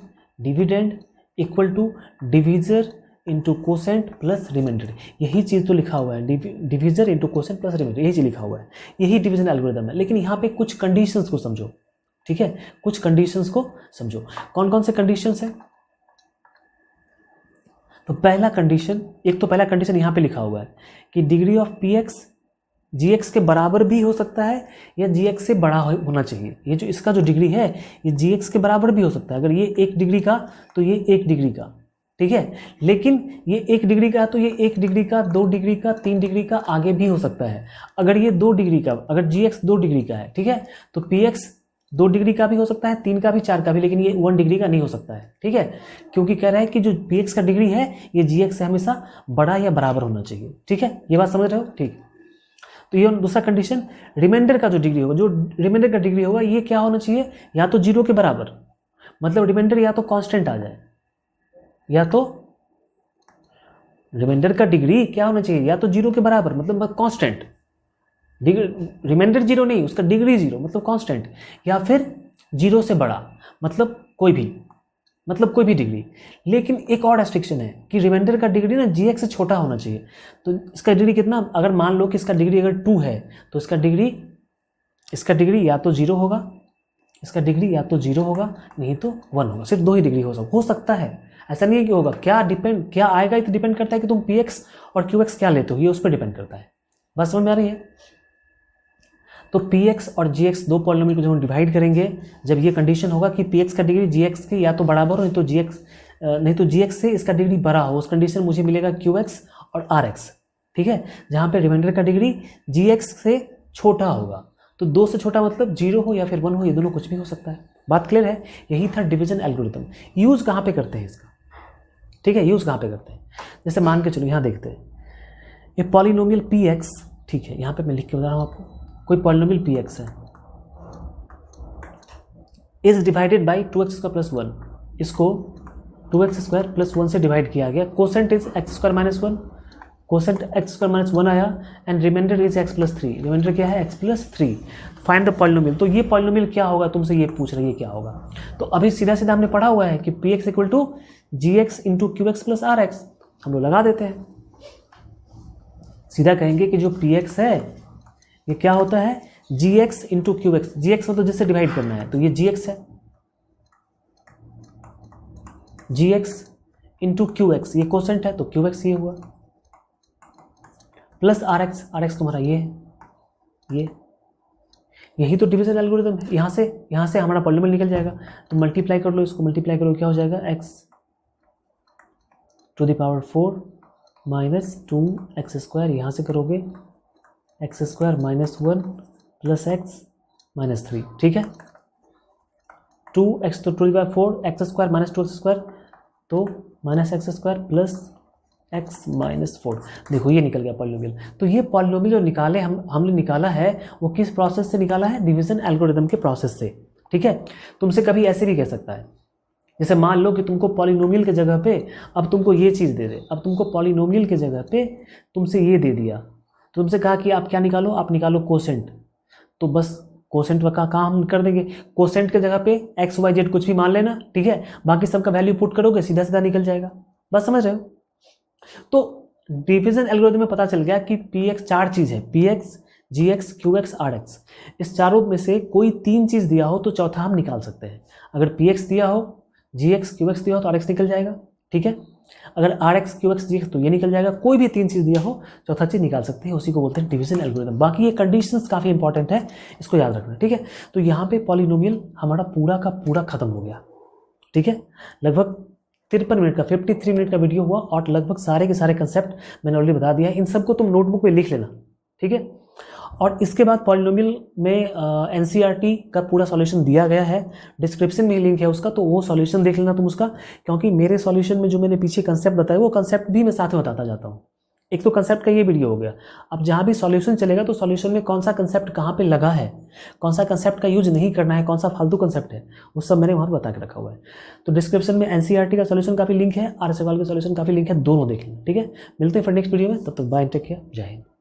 dividend equal to divisor into quotient plus remainder यही चीज़ तो लिखा हुआ है divisor into quotient plus remainder यही चीज़ लिखा हुआ है यही डिविजन एल्गोरिदम है लेकिन यहाँ पे कुछ कंडीशंस को समझो ठीक है कुछ कंडीशंस को समझो कौन कौन से कंडीशंस हैं तो पहला कंडीशन एक तो पहला कंडीशन यहाँ पे लिखा हुआ है कि degree of p x g x के बराबर भी हो सकता है या जी एक्स से बड़ा हो, होना चाहिए ये जो इसका जो डिग्री है ये जी एक्स के बराबर भी हो सकता है अगर ये एक डिग्री का तो ये एक डिग्री का ठीक है लेकिन ये एक डिग्री का तो ये एक डिग्री का दो डिग्री का तीन डिग्री का आगे भी हो सकता है अगर ये दो डिग्री का अगर जी एक्स दो डिग्री का है ठीक है तो पी एक्स दो डिग्री का भी हो सकता है तीन का भी चार का भी लेकिन ये वन डिग्री का नहीं हो सकता है ठीक है क्योंकि कह रहा है कि जो पी का डिग्री है ये जी से हमेशा बड़ा या बराबर होना चाहिए ठीक है ये बात समझ रहे हो ठीक तो ये दूसरा कंडीशन रिमाइंडर का जो डिग्री होगा जो रिमाइंडर का डिग्री होगा ये क्या होना चाहिए या तो जीरो के बराबर मतलब रिमाइंडर या तो कांस्टेंट आ जाए या तो रिमाइंडर का डिग्री क्या होना चाहिए या तो जीरो के बराबर मतलब कांस्टेंट डिग्री रिमाइंडर जीरो नहीं उसका डिग्री जीरो मतलब कांस्टेंट या फिर जीरो से बड़ा मतलब कोई भी मतलब कोई भी डिग्री लेकिन एक और रेस्ट्रिक्शन है कि रिमाइंडर का डिग्री ना जी से छोटा होना चाहिए तो इसका डिग्री कितना अगर मान लो कि इसका डिग्री अगर टू है तो इसका डिग्री इसका डिग्री या तो जीरो होगा इसका डिग्री या तो जीरो होगा नहीं तो वन होगा सिर्फ दो ही डिग्री हो सकता हो सकता है ऐसा नहीं है कि होगा क्या डिपेंड क्या आएगा ये तो डिपेंड करता है कि तुम पी और क्यू क्या लेते हो ये उस पर डिपेंड करता है बस समझ में आ रही है तो पी एक्स और जी एक्स दो पॉलिनोमियल को जब हम डिवाइड करेंगे जब ये कंडीशन होगा कि पी एक्स का डिग्री जी एक्स की या तो बराबर हो नहीं तो जी एक्स नहीं तो जी एक्स से इसका डिग्री बड़ा हो उस कंडीशन मुझे मिलेगा क्यू एक्स और आर एक्स ठीक है जहाँ पर रिमाइंडर का डिग्री जी एक्स से छोटा होगा तो दो से छोटा मतलब जीरो हो या फिर वन हो ये दोनों कुछ भी हो सकता है बात क्लियर है यही था डिवीजन एल्गोरिथम यूज़ कहाँ पे करते हैं इसका ठीक है यूज़ कहाँ पे करते हैं जैसे मान के चलो यहाँ देखते हैं ये पॉलिनोमियल पी एक्स ठीक है यहाँ पे मैं लिख के बता रहा हूँ आपको कोई पॉलिनोमियल पी एक्स है is divided by two x square plus one इसको two x square plus one से डिवाइड किया गया quotient is X square minus one quotient X square minus one आया and remainder is X plus three remainder क्या है x plus three find the polynomial तो ये पॉलिनोमियल क्या होगा तुमसे ये पूछ रही है क्या होगा तो अभी सीधा सीधा हमने पढ़ा हुआ है कि p x equal to g x into q x plus r x हम लोग लगा देते हैं सीधा कहेंगे कि जो पी एक्स है ये क्या होता है g x into q x g x मतलब जिससे डिवाइड करना है तो ये जी एक्स है g x into q x ये कोसेंट है तो क्यू एक्स ये हुआ plus r x r x तुम्हारा ये ये यही तो डिविजन एल्गोरिदम है यहाँ से यहाँ से हमारा पॉलिमल निकल जाएगा तो मल्टीप्लाई कर लो इसको मल्टीप्लाई करो क्या हो जाएगा x to the power four minus two x square यहाँ से करोगे x square minus one plus x minus three ठीक है टू एक्स तो two by four x square minus two square तो minus x square plus x minus four देखो ये निकल गया पॉलिनोमियल तो ये पॉलिनोमियल जो निकाले हम हमने निकाला है वो किस प्रोसेस से निकाला है डिवीजन एल्गोरिदम के प्रोसेस से ठीक है तुमसे कभी ऐसे भी कह सकता है जैसे मान लो कि तुमको पॉलिनोमियल के जगह पे अब तुमको ये चीज़ दे दे अब तुमको पॉलिनोमियल के जगह पे तुमसे ये दे दिया तो तुमसे कहा कि आप क्या निकालो आप निकालो कोसेंट तो बस कोसेंट का काम हम कर देंगे कोसेंट के जगह पे एक्स वाई जेड कुछ भी मान लेना ठीक है बाकी सबका वैल्यू पुट करोगे सीधा सीधा निकल जाएगा बस समझ रहे हो तो डिविजन एल्गोरिथम में पता चल गया कि पी एक्स चार चीज़ है p x g x q x r x इस चारों में से कोई तीन चीज़ दिया हो तो चौथा हम निकाल सकते हैं अगर पी एक्स दिया हो जी एक्स क्यू एक्स दिया हो तो आर एक्स निकल जाएगा ठीक है अगर आर एक्स क्यू एक्स डी तो ये निकल जाएगा कोई भी तीन चीज़ दिया हो चौथा चीज़ निकाल सकते हैं उसी को बोलते हैं डिवीजन एल्गोरिथम बाकी ये कंडीशंस काफ़ी इंपॉर्टेंट है इसको याद रखना ठीक है तो यहाँ पे पॉलिनोमियल हमारा पूरा का पूरा खत्म हो गया ठीक है लगभग तिरपन मिनट का फिफ्टी थ्री मिनट का वीडियो हुआ और लगभग सारे के सारे कंसेप्ट मैंने ऑलरेडी बता दिया इन सबको तुम नोटबुक में लिख लेना ठीक है और इसके बाद पॉलिनोमियल में एन uh, e का पूरा सॉल्यूशन दिया गया है डिस्क्रिप्शन में लिंक है उसका तो वो सॉल्यूशन देख लेना तुम उसका क्योंकि मेरे सॉल्यूशन में जो मैंने पीछे कंसेप्ट बताया वो कंसेप्ट भी मैं साथ में बताता जाता हूँ एक तो कंसेप्ट का ये वीडियो हो गया अब जहाँ भी सॉल्यूशन चलेगा तो सॉल्यूशन में कौन सा कंसेप्ट कहाँ पे लगा है कौन सा कंसेप्ट का यूज नहीं करना है कौन सा फालतू कंसेप्ट है वो सब मैंने वहाँ पर बता के रखा हुआ है तो डिस्क्रिप्शन में एन e का सॉल्यूशन काफ़ी लिंक है आर का सॉल्यूशन काफ़ी लिंक है दोनों देख लें ठीक है मिलते हैं फिर नेक्स्ट वीडियो में तब तक बाय टेक केयर जय हिंद